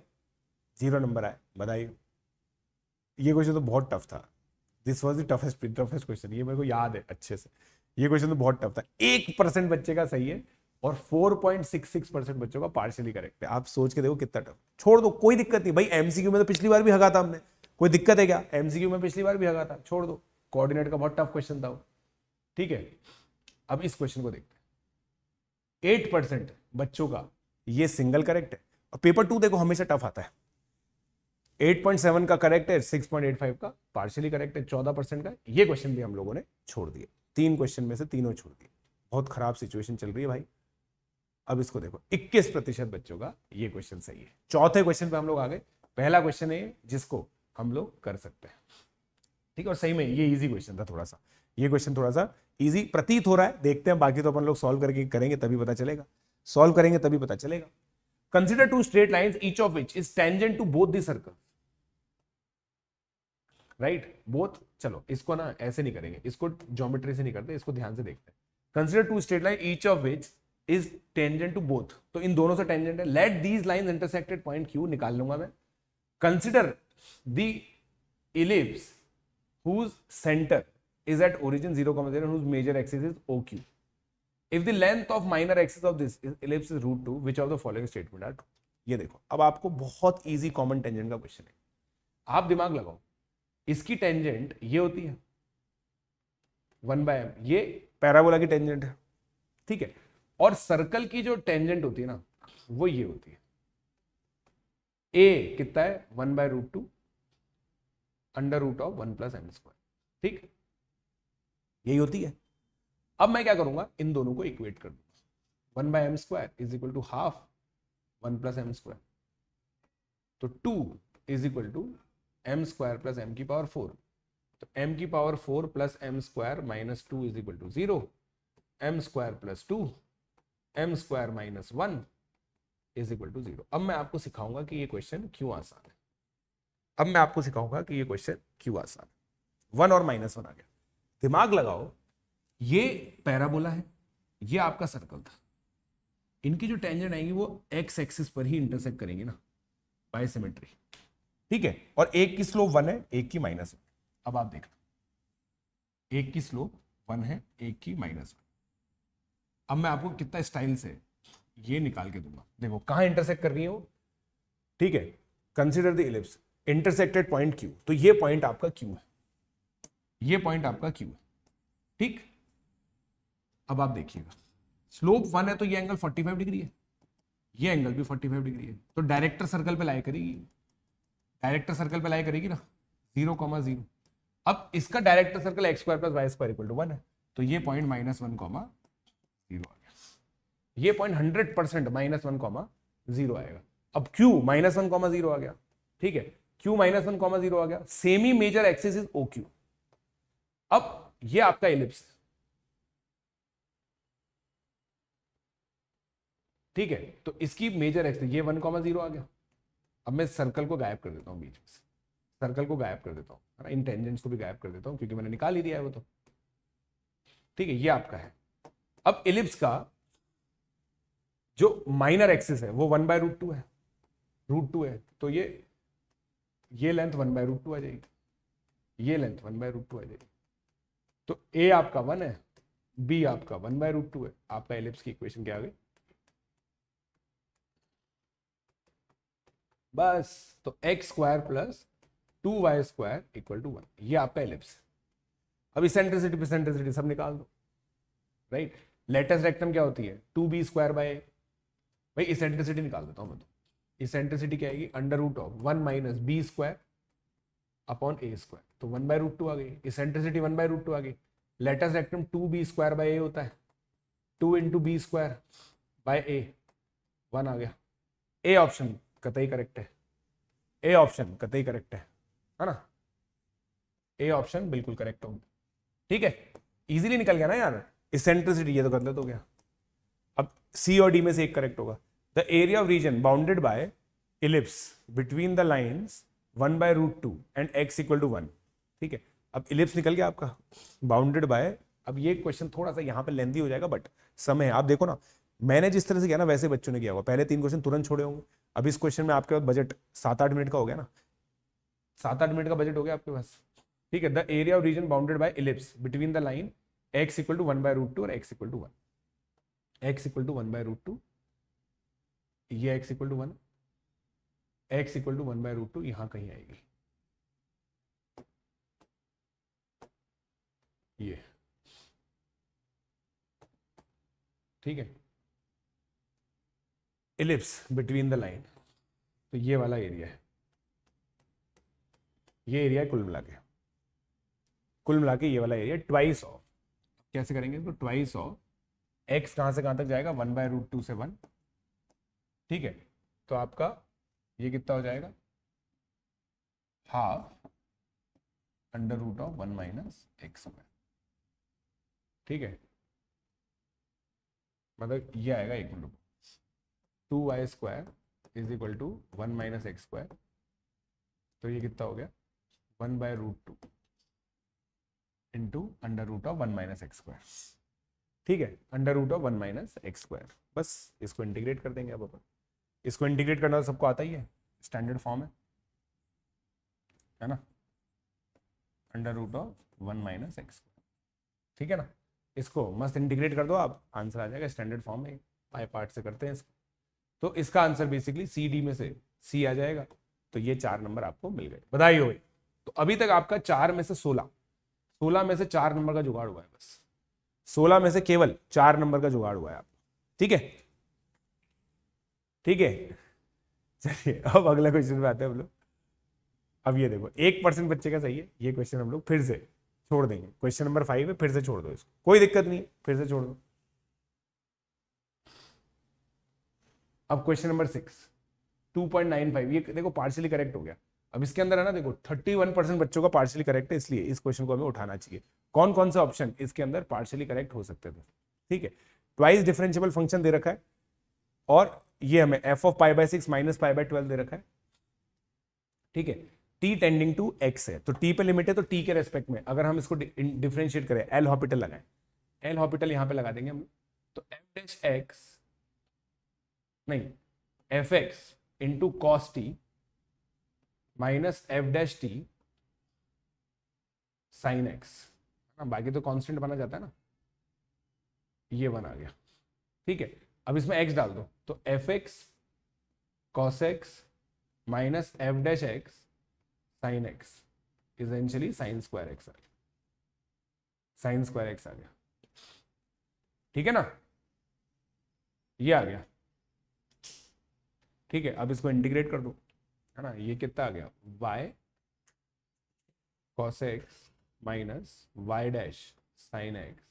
Speaker 1: जीरो नंबर आए बधाई ये क्वेश्चन तो बहुत टफ था this was the toughest toughest question ये मेरे को याद है अच्छे से ये क्वेश्चन तो बहुत टफ था एक परसेंट बच्चे का सही है और 4.66 परसेंट बच्चों का पार्शियली करेक्ट है आप सोच के देखो कितना टफ छोड़ दो कोई दिक्कत नहीं भाई एमसीक्यू में तो पिछली बार भी हगा था हमने कोई दिक्कत है क्या एमसीक्यू में पिछली बार भी हगा था छोड़ दो कोऑर्डिनेट का बहुत टफ क्वेश्चन था ठीक है अब इस क्वेश्चन को देखते एट परसेंट बच्चों का ये सिंगल करेक्ट है और पेपर टू देखो हमेशा टफ आता है 8.7 का करेक्ट है 6.85 का पार्शियली करेक्ट है 14 परसेंट का ये क्वेश्चन भी हम लोगों ने छोड़ दिए तीन क्वेश्चन में से तीनों छोड़ दिए बहुत खराब सिचुएशन चल रही है भाई अब इसको देखो 21 प्रतिशत बच्चों का ये क्वेश्चन सही है चौथे क्वेश्चन पे हम लोग आ गए पहला क्वेश्चन है जिसको हम लोग कर सकते हैं ठीक है और सही में ये इजी क्वेश्चन था थोड़ा सा ये क्वेश्चन थोड़ा सा इजी प्रतीत हो रहा है देखते हैं बाकी तो अपन लोग सॉल्व करके करेंगे तभी पता चलेगा सॉल्व करेंगे तभी पता चलेगा consider two straight line each of which is tangent to both the circle right both चलो इसको ना ऐसे नहीं करेंगे इसको ज्योमेट्री से नहीं करते इसको ध्यान से देखते हैं consider two straight line each of which is tangent to both तो इन दोनों से टेंजेंट है let these line intersected point Q निकाल लूंगा मैं consider the ellipse whose centre is at If the length of minor axis of this ellipse is root 2, which of the following statement are true? ये देखो अब आपको बहुत easy common tangent का question है आप दिमाग लगाओ इसकी टेंजेंट ये होती है वन बाय एम ये पैराबोला की टेंजेंट है ठीक है और सर्कल की जो टेंजेंट होती है ना वो ये होती है ए कितना है one by root two under root of one plus M square ठीक यही होती है अब मैं क्या करूंगा इन दोनों को इक्वेट कर दूंगा one by M square is equal to half one plus M square तो two is equal to M square plus M की पावर फोर तो एम की power four plus M square minus two is equal to zero M square plus two M square minus one is equal to zero अब मैं आपको सिखाऊंगा कि ये question क्यों आसान है अब मैं आपको सिखाऊंगा कि ये क्वेश्चन क्यों आसान है वन और माइनस वन आ गया दिमाग लगाओ ये पैराबोला है ये आपका सर्कल था इनकी जो टेंजेंट आएंगी वो एक्स एक्सिस पर ही इंटरसेक्ट करेंगी ना बायसिमेट्री ठीक है और एक की स्लोप वन है एक की माइनस वन अब आप देख एक की स्लोप वन है एक की माइनस वन अब मैं आपको कितना स्टाइल से ये निकाल के दूंगा देखो कहां इंटरसेक्ट कर रही है वो ठीक है consider the ellipse intersected point Q तो ये पॉइंट आपका क्यू है ये पॉइंट आपका क्यू है ठीक अब आप देखिएगा स्लोप वन है तो ये एंगल 45 डिग्री है ये एंगल भी 45 डिग्री है तो डायरेक्टर सर्कल पे लाई करेगी डायरेक्टर सर्कल पे लाई करेगी ना जीरो कॉमा जीरो अब इसका director circle x square plus y square equal to one है तो ये point minus one comma zero आ गया ये point hundred percent minus one comma zero आएगा अब Q minus one comma zero आ गया ठीक है Q minus one comma zero आ गया semi major axis is O Q अब ये आपका ठीक है तो इसकी मेजर एक्सिस ये वन कॉमा जीरो आ गया अब मैं सर्कल को गायब कर देता हूँ बीच में से सर्कल को गायब कर देता हूँ इन टेंजेंट्स को भी गायब कर देता हूँ क्योंकि मैंने निकाल ही दिया है वो तो ठीक है ये आपका है अब इलिप्स का जो माइनर एक्सिस है वो वन बाय रूट टू है रूट टू है तो ये ये length one by root two आ जाएगी ये length one by root two आ जाएगी तो ए आपका वन है बी आपका वन बाय रूट टू है आपका एलिप्स की इक्वेशन क्या आ गई बस तो x square plus two y square equal to one ये आपका एलिप्स अब इसेंट्रिसिटी सेंट्रिसिटी सब निकाल दो राइट right? लेटेस्ट रेक्टम क्या होती है टू बी स्क्वायर बाय भाई इसेंट्रिसिटी निकाल देता हूँ मैं तो इसेंट्रिसिटी क्या आएगी under root of one minus B square upon A square तो वन बाय रूट टू आ गई eccentricity one by root two आ गई latus rectum two B square by A होता है two into B square by A one आ गया A option कतई करेक्ट है ए ऑप्शन कतई करेक्ट है है ना ए ऑप्शन बिल्कुल करेक्ट होगा ठीक है इजीली निकल गया ना यार इसेंट्रिसिटी ये तो गलत हो गया अब सी और डी में से एक करेक्ट होगा the area of region bounded by ellipse between the lines one by root two and x equal to one ठीक है अब इलिप्स निकल गया आपका बाउंडेड बाय अब ये क्वेश्चन थोड़ा सा यहाँ पर लेंदी हो जाएगा बट समय है आप देखो ना मैंने जिस तरह से किया ना वैसे बच्चों ने किया होगा पहले तीन क्वेश्चन तुरंत छोड़े होंगे अब इस क्वेश्चन में आपके पास बजट सात आठ मिनट का हो गया ना सात आठ मिनट का बजट हो गया आपके पास ठीक है the area of region bounded by ellipse between the line x equal to one by root two और x equal to one x equal to one by root two ये x equal to one x equal to one by root two यहां कहीं आएगी ये ठीक है ellipse between the line तो ये वाला एरिया है ये एरिया कुल मिला के कुल मिला के ये वाला एरिया ट्वाइस ऑफ कैसे करेंगे इसको ट्वाइस ऑफ एक्स कहाँ से कहाँ तक जाएगा वन बाय रूट टू से वन ठीक है तो आपका ये कितना हो जाएगा half under root of one minus x square ठीक है मतलब ये आएगा एक minute two y square is equal to one minus x square तो ये कितना हो गया one by root two into under root of one minus x square ठीक है under root of one minus x square बस इसको इंटीग्रेट कर देंगे अब अपन इसको इंटीग्रेट करना सबको आता ही है स्टैंडर्ड फॉर्म है है ना under root of one minus x square ठीक है ना इसको मस्त इंटीग्रेट कर दो आप आंसर आ जाएगा स्टैंडर्ड फॉर्म में बाय पार्ट से करते हैं इसको तो इसका आंसर बेसिकली सी डी में से सी आ जाएगा तो ये चार नंबर आपको मिल गए बधाई हो गई तो अभी तक आपका चार में से सोलह सोलह में से चार नंबर का जुगाड़ हुआ है बस सोलह में से केवल चार नंबर का जुगाड़ हुआ है आप ठीक है ठीक है चलिए अब अगला क्वेश्चन पे आते हैं हम लोग अब ये देखो एक परसेंट बच्चे का सही है ये क्वेश्चन हम लोग फिर से छोड़ देंगे क्वेश्चन नंबर फाइव है फिर से छोड़ दो इसको कोई दिक्कत नहीं है फिर से छोड़ दो अब question number six two point nine five ये देखो पार्शियली करेक्ट हो गया अब इसके अंदर है ना देखो 31 परसेंट बच्चों का पार्शियली करेक्ट है इसलिए इस क्वेश्चन को हमें उठाना चाहिए कौन कौन सा ऑप्शन इसके अंदर पार्शियली करेक्ट हो सकते थे ठीक है ट्वाइस डिफरेंशियबल फंक्शन दे रखा है और ये हमें F of pi by six minus pi by twelve दे रखा है ठीक है टी टेंडिंग टू एक्स है तो टी पे लिमिट है तो टी के रेस्पेक्ट में अगर हम इसको डिफ्रेंशिएट करें एल हॉपिटल लगाए एल हॉपिटल यहां पर लगा देंगे हम तो एफ डैश एक्स नहीं F x into cos T minus F dash T sine x बाकी तो कांस्टेंट बना जाता है ना ये बना गया ठीक है अब इसमें एक्स डाल दो तो F x cos x minus F dash x sine x essentially sine square x आ गया साइन स्क्वायर एक्स आ गया ठीक है ना ये आ गया ठीक है अब इसको इंटीग्रेट कर दो है ना ये कितना आ गया y cos x minus y dash sine x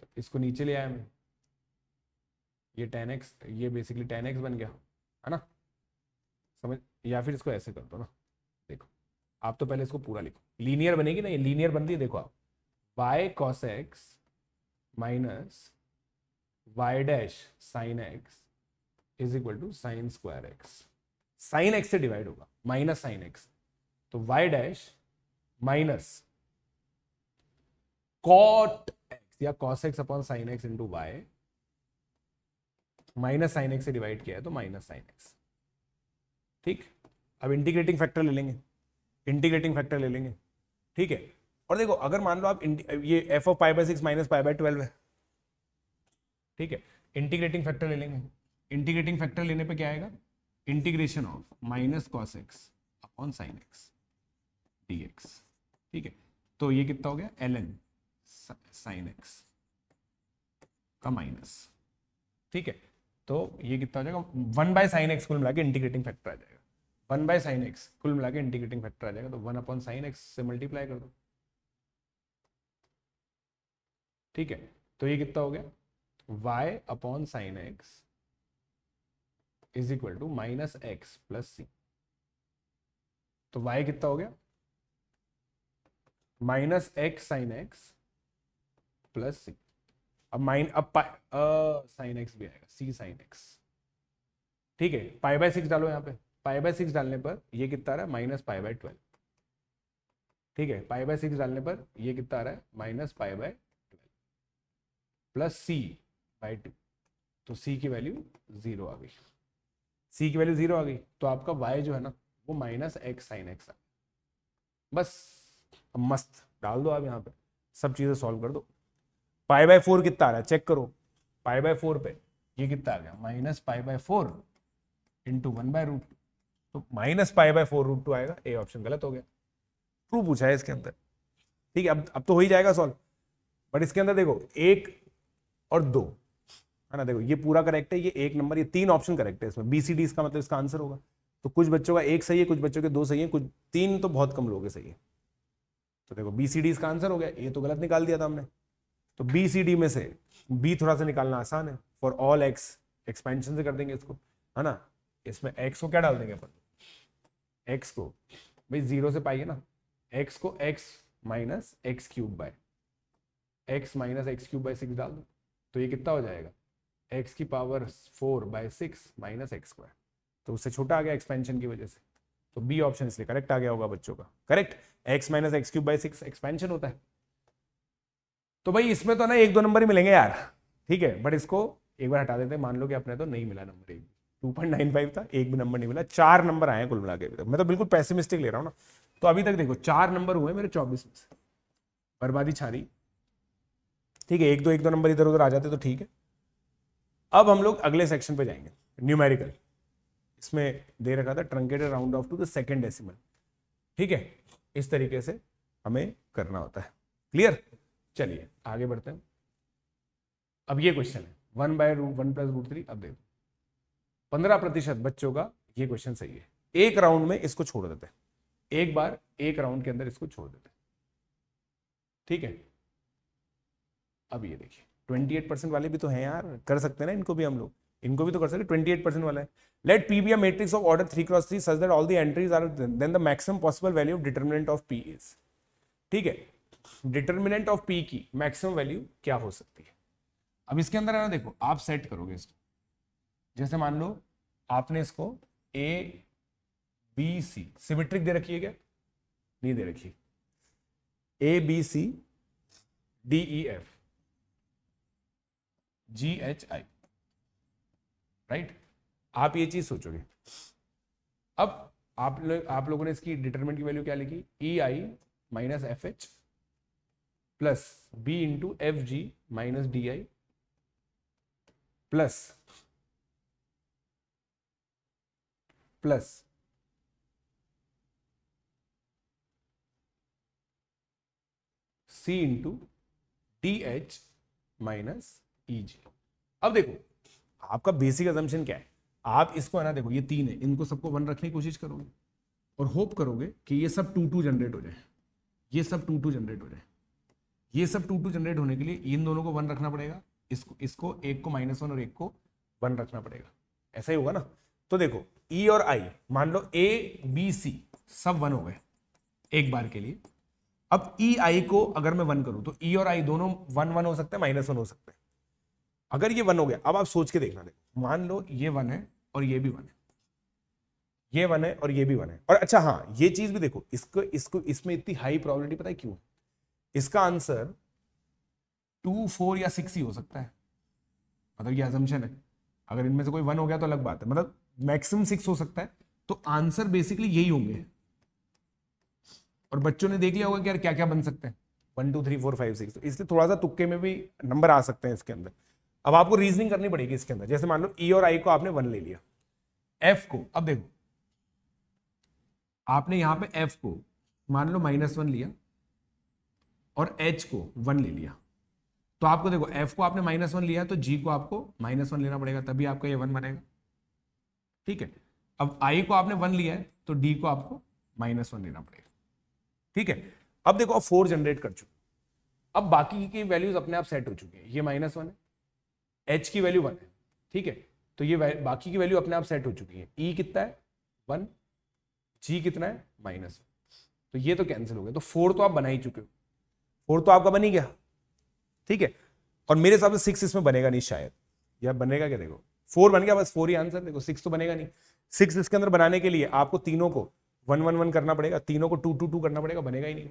Speaker 1: तो इसको नीचे ले आया मैं ये टेन एक्स ये बेसिकली टेन एक्स बन गया है ना समझ या फिर इसको ऐसे कर दो ना देखो आप तो पहले इसको पूरा लिखो लीनियर बनेगी ना ये लीनियर बन है देखो आप y cos x minus y dash sine x is equal to sine square x sine x से डिवाइड होगा माइनस साइन एक्स तो y dash minus cot x या cos x upon sine x into y minus sine x से divide किया है तो minus sine x ठीक अब इंटीग्रेटिंग फैक्टर ले लेंगे इंटीग्रेटिंग फैक्टर ले लेंगे ठीक है और देखो अगर मान लो आप ये f of pi by six minus pi by twelve है ठीक है इंटीग्रेटिंग फैक्टर ले लेंगे इंटीग्रेटिंग फैक्टर लेने पे क्या आएगा integration of minus cos x upon sine x d x ठीक है तो ये कितना हो गया एल एन साइन एक्स का माइनस ठीक है तो ये कितना हो जाएगा वन बाय साइन एक्स कुल मिला के इंटीग्रेटिंग फैक्टर आ जाएगा वन बाय साइन एक्स कुल मिला के इंटीग्रेटिंग फैक्टर आ जाएगा तो वन अपॉन साइन एक्स से मल्टीप्लाई कर दो ठीक है तो ये कितना हो गया y upon sine x is equal to minus x plus c तो वाई कितना हो गया minus x sine x plus सी अब माइन अब साइन एक्स भी आएगा सी साइन एक्स ठीक है पाई बाय सिक्स डालो यहां पे पाई बाय सिक्स डालने पर ये कितना आ रहा है माइनस पाई बाय ट्वेल्व ठीक है पाई बाय सिक्स डालने पर ये कितना आ रहा है minus pi by twelve plus C by two तो सी की वैल्यू जीरो आ गई सी की वैल्यू जीरो आ गई तो आपका वाई जो है ना वो माइनस एक्स साइन एक्स आ गया बस मस्त डाल दो आप यहाँ पे सब चीज़ें सॉल्व कर दो पाई बाय फोर कितना आ रहा है चेक करो पाई बाय फोर पे ये कितना आ गया minus pi by four into one by root तो minus pi by four root two आएगा ए ऑप्शन गलत हो गया ट्रू पूछा है इसके अंदर ठीक है अब अब तो हो ही जाएगा सॉल्व बट इसके अंदर देखो एक और दो है ना देखो ये पूरा करेक्ट है ये एक नंबर ये तीन ऑप्शन करेक्ट है इसमें बी सी डी इसका मतलब इसका आंसर होगा तो कुछ बच्चों का एक सही है कुछ बच्चों के दो सही है कुछ तीन तो बहुत कम लोग सही है तो देखो बी सी डी इसका आंसर हो गया ये तो गलत निकाल दिया था हमने तो बी सी डी में से बी थोड़ा सा निकालना आसान है फॉर ऑल एक्स एक्सपेंशन से कर देंगे इसको है ना इसमें एक्स को क्या डाल देंगे अपन एक्स को भाई जीरो से पाइए ना एक्स को x minus x cube by x minus x cube by six डाल दो तो ये कितना हो जाएगा एक्स की power four by six minus x square तो उससे छोटा आ गया एक्सपेंशन की वजह से तो बी ऑप्शन इसलिए करेक्ट आ गया होगा बच्चों का correct x minus x cube by six expansion होता है तो भाई इसमें तो ना एक दो नंबर ही मिलेंगे यार ठीक है बट इसको एक बार हटा देते हैं मान लो कि अपने तो नहीं मिला नंबर एक टू पॉइंट नाइन फाइव था एक भी नंबर नहीं मिला चार नंबर आए कुल मिला के मैं तो बिल्कुल पैसिमिस्टिक ले रहा हूँ ना तो अभी तक देखो चार नंबर हुए मेरे चौबीस में से बर्बादी छारी ठीक है एक दो एक दो नंबर इधर उधर आ जाते तो ठीक है अब हम लोग अगले सेक्शन पे जाएंगे न्यूमेरिकल इसमें दे रखा था truncated round off to the second decimal ठीक है इस तरीके से हमें करना होता है क्लियर चलिए आगे बढ़ते हैं अब ये क्वेश्चन है one by root one plus root three अब देखो पंद्रह प्रतिशत बच्चों का ये क्वेश्चन सही है एक राउंड में इसको छोड़ देते हैं एक बार एक राउंड के अंदर इसको छोड़ देते हैं ठीक है अब ये देखिए ट्वेंटी एट परसेंट वाले भी तो हैं यार कर सकते हैं ना इनको भी हम लोग इनको भी तो कर सकते ट्वेंटी एट परसेंट वाला है let P be a of order three cross three such that all the entries are then the maximum possible value of determinant of P is ठीक है डिटर्मिनेंट ऑफ पी की maximum value क्या हो सकती है अब इसके अंदर है ना देखो आप सेट करोगे इसको जैसे मान लो आपने इसको ए बी सी सिमेट्रिक दे रखी है क्या नहीं दे रखी a b C d e f g h i right आप ये चीज सोचोगे अब आप लोग आप लोगों ने इसकी डिटरमिनेंट की वैल्यू क्या लिखी e i minus f h plus b into f g minus d i plus plus c into d h minus e g अब देखो आपका बेसिक एजम्पन क्या है आप इसको है ना देखो ये तीन है इनको सबको वन रखने की कोशिश करोगे और होप करोगे कि ये सब टू टू जनरेट हो जाए ये सब टू टू जनरेट हो जाए ये सब टू टू जनरेट होने के लिए इन दोनों को वन रखना पड़ेगा इसको इसको एक को माइनस वन और एक को वन रखना पड़ेगा ऐसा ही होगा ना तो देखो ई e और आई मान लो ए बी सी सब वन हो गए एक बार के लिए अब ई e, आई को अगर मैं वन करूं तो ई e और आई दोनों वन वन हो सकते हैं माइनस वन हो सकते हैं अगर ये वन हो गया अब आप सोच के देखना देखो मान लो ये वन है और ये भी वन है ये वन है और ये भी वन है और अच्छा हाँ ये चीज भी देखो इसको इसको इसमें इतनी हाई प्रोबेबिलिटी पता है क्यों इसका आंसर टू फोर या सिक्स ही हो सकता है मतलब ये अजम्पन है अगर इनमें से कोई वन हो गया तो अलग बात है मतलब मैक्सिमम सिक्स हो सकता है तो आंसर बेसिकली यही होंगे और बच्चों ने देख लिया होगा कि यार क्या क्या बन सकते हैं one two three four five six इसलिए थोड़ा सा तुक्के में भी नंबर आ सकते हैं इसके अंदर अब आपको रीजनिंग करनी पड़ेगी इसके अंदर जैसे मान लो ई और आई को आपने वन ले लिया एफ को अब देखो आपने यहां पे एफ को मान लो माइनस वन लिया और एच को वन ले लिया तो आपको देखो एफ को आपने माइनस वन लिया तो जी को आपको माइनस वन लेना पड़ेगा तभी आपका ये वन बनेगा ठीक है अब आई को आपने वन लिया है तो डी को आपको माइनस वन लेना पड़ेगा ठीक है अब देखो आप फोर जनरेट कर चुके अब बाकी की वैल्यूज अपने आप सेट हो चुके हैं ये माइनस वन है एच की वैल्यू वन है ठीक है तो ये बाकी की वैल्यू अपने आप सेट हो चुकी है ई e कितना है वन जी कितना है माइनस तो ये तो कैंसिल हो गया तो फोर तो आप बना ही चुके हो फोर तो आपका बन ही गया ठीक है और मेरे हिसाब से सिक्स इसमें बनेगा नहीं शायद या बनेगा क्या देखो फोर बन गया बस फोर ही आंसर देखो सिक्स तो बनेगा नहीं सिक्स इसके अंदर बनाने के लिए आपको तीनों को वन वन वन करना पड़ेगा तीनों को टू टू टू करना पड़ेगा बनेगा ही नहीं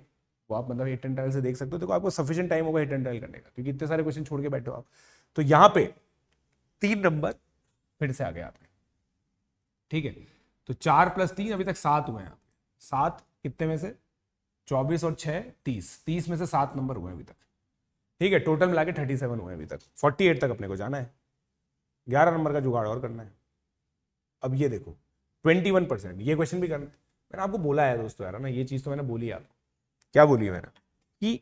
Speaker 1: वो आप मतलब हिट एंड ट्रायल से देख सकते हो देखो आपको सफिशिएंट टाइम होगा हिट एंड ट्रायल करने का क्योंकि इतने सारे क्वेश्चन छोड़ के बैठे हो आप तो यहां पे तीन नंबर फिर से आ गया आपके ठीक है तो चार प्लस तीन अभी तक सात हुए हैं सात कितने में से चौबीस और छह तीस तीस में से सात नंबर हुए अभी तक ठीक है टोटल मिला के थर्टी सेवन हुए अभी तक फोर्टी एट तक अपने को जाना है ग्यारह नंबर का जुगाड़ और करना है अब ये देखो ट्वेंटी वन परसेंट ये क्वेश्चन भी करना मैंने आपको बोला है दोस्तों यार ना ये चीज तो मैंने बोली आपको क्या बोली है मैंने कि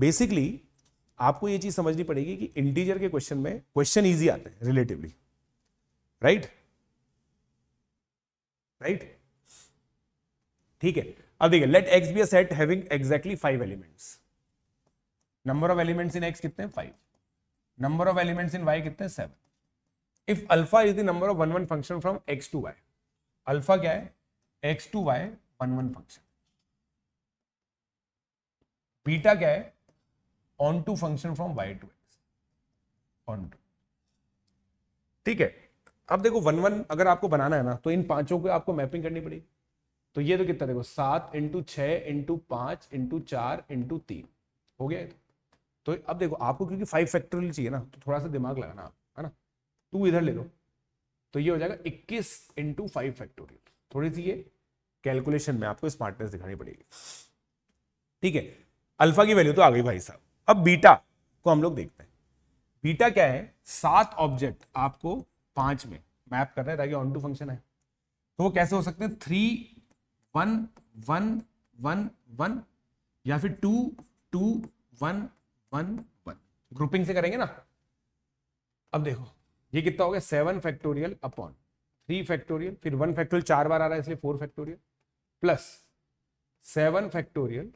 Speaker 1: बेसिकली आपको ये चीज समझनी पड़ेगी कि इंटीजर के क्वेश्चन में क्वेश्चन ईजी आते हैं रिलेटिवली राइट राइट ठीक है अब देखिए let x be set having exactly five elements number of elements in x कितने five number of elements in y कितने seven if alpha is the number of one one function from x to y alpha क्या है x to y one one function beta क्या है onto function from y to x on ठीक है अब देखो one one अगर आपको बनाना है ना तो इन पांचों को आपको मैपिंग करनी पड़ेगी तो ये तो कितना देखो सात इंटू छ इंटू पांच इंटू चार इंटू तीन हो गया तो अब देखो आपको क्योंकि फाइव फैक्टोरियल चाहिए ना तो थोड़ा सा दिमाग लगाना आप है ना टू इधर ले लो तो ये हो जाएगा इक्कीस इंटू फाइव फैक्टोरियल थोड़ी सी ये कैलकुलेशन में आपको स्मार्टनेस दिखानी पड़ेगी ठीक है अल्फा की वैल्यू तो आ गई भाई साहब अब बीटा को हम लोग देखते हैं बीटा क्या है सात ऑब्जेक्ट आपको पांच में मैप कर रहे ताकि ऑन टू फंक्शन है तो वो कैसे हो सकते हैं three one one one one या फिर two two one one one grouping से करेंगे ना अब देखो ये कितना हो गया seven factorial upon three factorial फिर वन फैक्टोरियल चार बार आ रहा है इसलिए four factorial plus seven factorial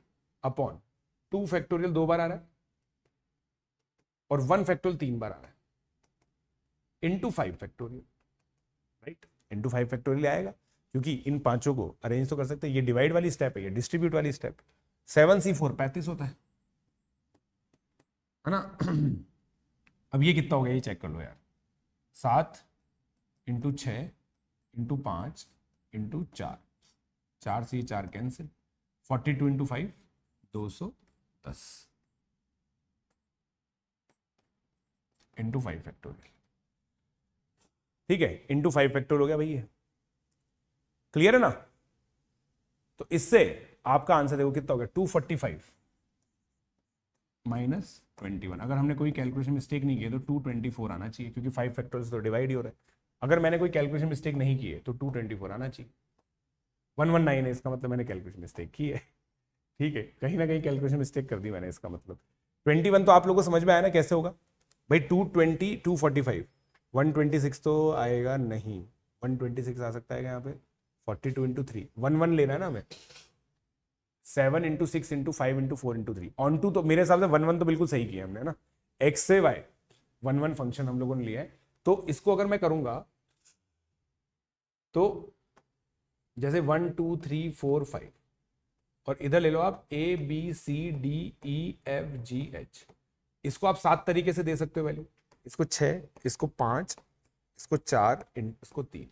Speaker 1: upon two factorial दो बार आ रहा है और वन फैक्टोरियल तीन बार आ रहा है into five factorial right into five factorial आएगा क्योंकि इन पांचों को अरेंज तो कर सकते हैं ये डिवाइड वाली स्टेप है ये डिस्ट्रीब्यूट वाली स्टेप सेवन सी फोर पैंतीस होता है ना अब ये कितना हो गया ये चेक कर लो यार सात इंटू छ इंटू पाँच इंटू चार चार से चार cancel forty two into five दो सौ दस इंटू फाइव फैक्टोरियल ठीक है इंटू फाइव फैक्टोर हो गया भैया क्लियर है ना तो इससे आपका आंसर देखो कितना हो गया two forty five minus twenty one अगर हमने कोई कैलकुलेशन मिस्टेक नहीं किया तो टू ट्वेंटी फोर आना चाहिए क्योंकि फाइव फैक्टर्स तो डिवाइड ही हो रहा है अगर मैंने कोई कैलकुलेशन मिस्टेक नहीं किए तो टू ट्वेंटी फोर आना चाहिए वन वन नाइन है इसका मतलब मैंने कैलकुलेशन मिस्टेक की है ठीक है कहीं ना कहीं कैलकुलेशन मिस्टेक कर दी मैंने इसका मतलब ट्वेंटी वन तो आप लोगों को समझ में आया ना कैसे होगा भाई two twenty two forty five one twenty six तो आएगा नहीं वन ट्वेंटी सिक्स आ सकता है यहाँ पे forty two into three one one लेना है ना हमें seven into six into five into four into three on two तो मेरे हिसाब से वन वन तो बिल्कुल सही किया हमने ना एक्स से वाई वन वन फंक्शन हम लोगों ने लिया है तो इसको अगर मैं करूंगा तो जैसे one two three four five और इधर ले लो आप a b C d e f g h इसको आप सात तरीके से दे सकते हो वैल्यू इसको छ इसको पांच इसको चार इसको तीन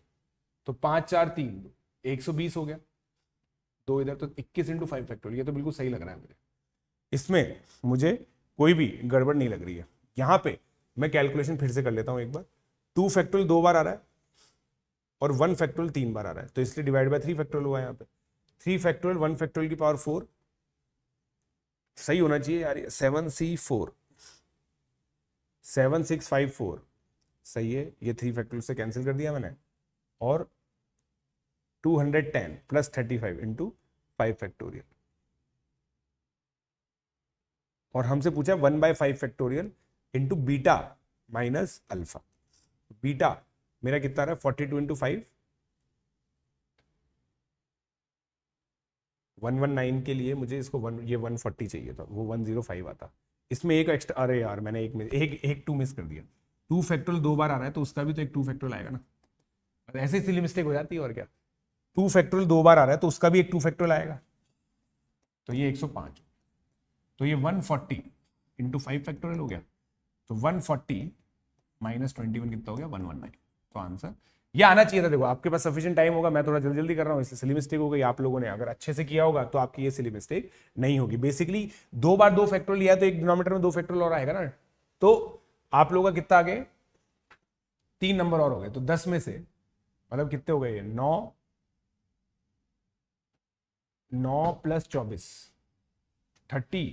Speaker 1: तो पांच चार तीन एक सौ बीस हो गया दो इधर तो इक्कीस इंटू फाइव फैक्टोरियल ये तो बिल्कुल सही लग रहा है मुझे इसमें मुझे कोई भी गड़बड़ नहीं लग रही है यहाँ पे मैं कैलकुलेशन फिर से कर लेता हूँ एक बार टू फैक्टोरियल दो बार आ रहा है और वन फैक्टोरियल तीन बार आ रहा है तो इसलिए डिवाइड बाय थ्री फैक्टोरियल हुआ है यहाँ पे थ्री फैक्टोरियल वन फैक्टोरियल की पावर फोर सही होना चाहिए यार seven C four seven six five four सही है ये थ्री फैक्टर से कैंसिल कर दिया मैंने और two hundred ten plus thirty five into five factorial और हमसे पूछा one by five factorial into beta minus alpha beta मेरा कितना रहा forty two into five one one nine के लिए मुझे इसको वन ये वन फोर्टी चाहिए था वो वन जीरो फाइव आता इसमें एक एक्स्ट्रा अरे यार मैंने एक एक एक टू मिस कर दिया टू फैक्टोरियल दो बार आ रहा है तो उसका भी तो एक टू फैक्टोरियल आएगा ना ऐसे सिली मिस्टेक हो जाती है और क्या टू फैक्टोरियल दो बार आ रहा है तो उसका भी एक टू फैक्टोरियल आएगा तो ये 105 तो ये one forty into five factorial हो गया तो one forty minus twenty one कितना हो गया 119 तो आंसर ये आना चाहिए था देखो आपके पास सफिशियंट टाइम होगा मैं थोड़ा जल्दी जल्दी कर रहा हूँ इससे सिली मिस्टेक हो गई आप लोगों ने अगर अच्छे से किया होगा तो आपकी ये सिली मिस्टेक नहीं होगी बेसिकली दो बार दो फैक्ट्रोल लिया तो एक डिनोमीटर में दो फैक्ट्रोल और आएगा ना तो आप लोगों का कितना आगे तीन नंबर और हो गए तो दस में से मतलब कितने हो गए नौ नौ प्लस चौबीस थर्टी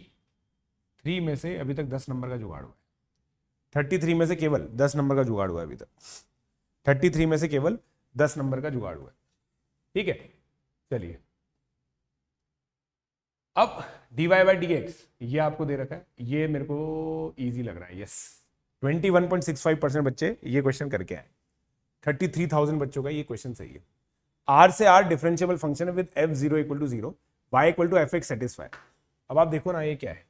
Speaker 1: थ्री में से अभी तक दस नंबर का जुगाड़ हुआ है थर्टी थ्री में से केवल दस नंबर का जुगाड़ हुआ है अभी तक थर्टी थ्री में से केवल दस नंबर का जुगाड़ हुआ ठीक है चलिए अब d y by d x ये आपको दे रखा है ये मेरे को इजी लग रहा है yes twenty one point six five percent बच्चे ये क्वेश्चन करके आए थर्टी थ्री थाउजेंड बच्चों का ये क्वेश्चन सही है आर से आर डिफरेंशियबल फंक्शन है with f zero equal to zero y equal to F x satisfy अब आप देखो ना ये क्या है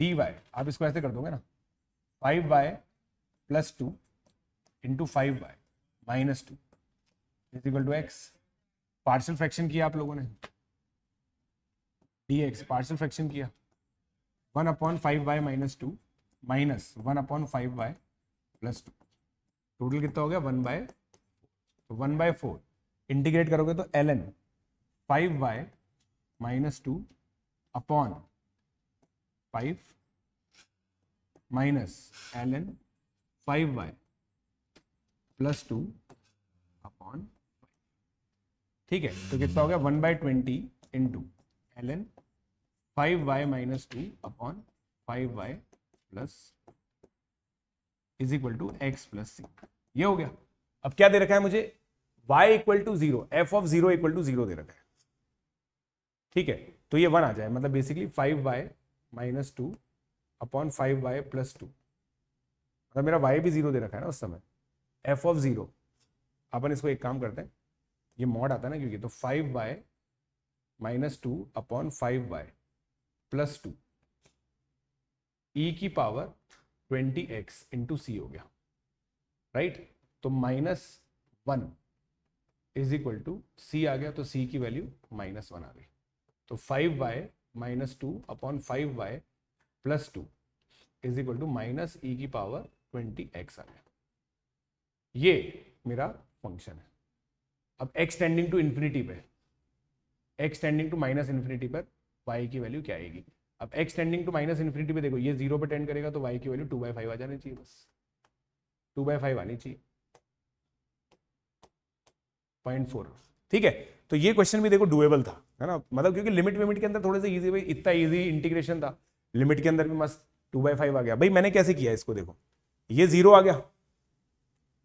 Speaker 1: डी वाई आप इसको ऐसे कर दोगे ना five y plus two into five y minus two is equal to x partial fraction किया आप लोगों ने डी एक्स पार्सल फ्रैक्शन किया one upon five by minus two minus one upon five by plus two total कितना हो गया one by one by four integrate करोगे तो L n five by minus two upon five minus l n five by plus two upon ठीक है तो कितना हो गया one by twenty in two l n five y minus two upon five y plus is equal to x plus c ये हो गया अब क्या दे रखा है मुझे y equal to zero f of zero equal to zero दे रखा है ठीक है तो ये वन आ जाए मतलब basically five y minus two upon five y plus two मतलब मेरा y भी जीरो दे रखा है ना उस समय एफ ऑफ जीरो अपन इसको एक काम करते हैं ये मॉड आता है ना क्योंकि तो five by minus two upon five by plus two e की power twenty x into c हो गया राइट तो minus one is equal to c आ गया तो सी की वैल्यू माइनस वन आ गई तो five by minus two upon five by plus two is equal to minus ई की पावर ट्वेंटी एक्स आ गया ये मेरा फंक्शन है अब एक्स टेंडिंग टू इन्फिनिटी पर x tending to minus infinity पर वाई की वैल्यू क्या आएगी अब x tending to minus infinity पर देखो ये जीरो पर टेंड करेगा तो वाई की वैल्यू टू बाई फाइव आ जानी चाहिए बस टू बाई फाइव आनी चाहिए पॉइंट फोर ठीक है तो ये क्वेश्चन भी देखो डुएबल था है ना मतलब क्योंकि लिमिट विमिट के अंदर थोड़े से ईजी भाई इतना ईजी इंटीग्रेशन था लिमिट के अंदर भी मस्त टू बाई फाइव आ गया भाई मैंने कैसे किया इसको देखो ये जीरो आ गया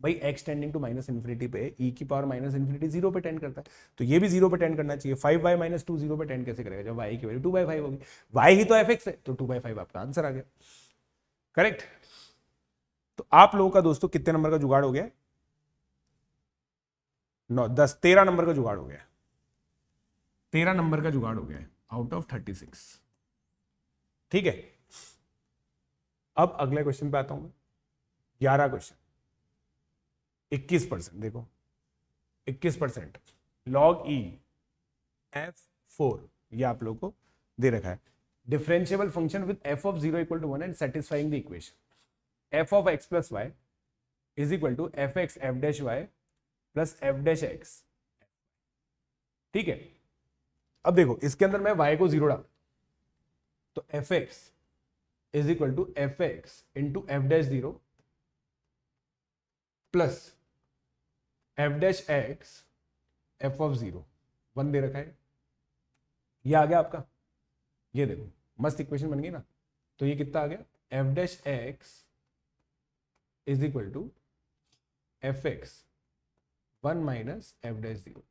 Speaker 1: भाई x tending to minus infinity पे ई e की पावर माइनस इन्फिनिटी जीरो पे टेंड करता है तो ये भी जीरो पे टेंड करना चाहिए five by minus two zero पे टेंड कैसे करेगा जब वाई की वैल्यू टू बाई फाइव होगी वाई ही तो एफ एक्स है तो टू बाई फाइव आपका आंसर आ गया करेक्ट तो आप लोगों का दोस्तों कितने नंबर का जुगाड़ हो गया नौ दस तेरह नंबर का जुगाड़ हो गया तेरह नंबर का जुगाड़ हो गया आउट ऑफ थर्टी सिक्स ठीक है अब अगले क्वेश्चन पे आता हूं ग्यारह क्वेश्चन इक्कीस परसेंट देखो इक्कीस percent log e f four यह आप लोग को दे रखा है differentiable function with f of zero equal to one and satisfying the equation f of x plus y is equal to F x f dash y plus F dash x ठीक है अब देखो इसके अंदर मैं वाई को zero डाल तो F x is equal to F x into f dash zero plus F dash x f of zero one दे रखा है ये आ गया आपका ये देखो मस्त इक्वेशन बन गई ना तो ये कितना आ गया F dash X is equal to F X one minus F dash zero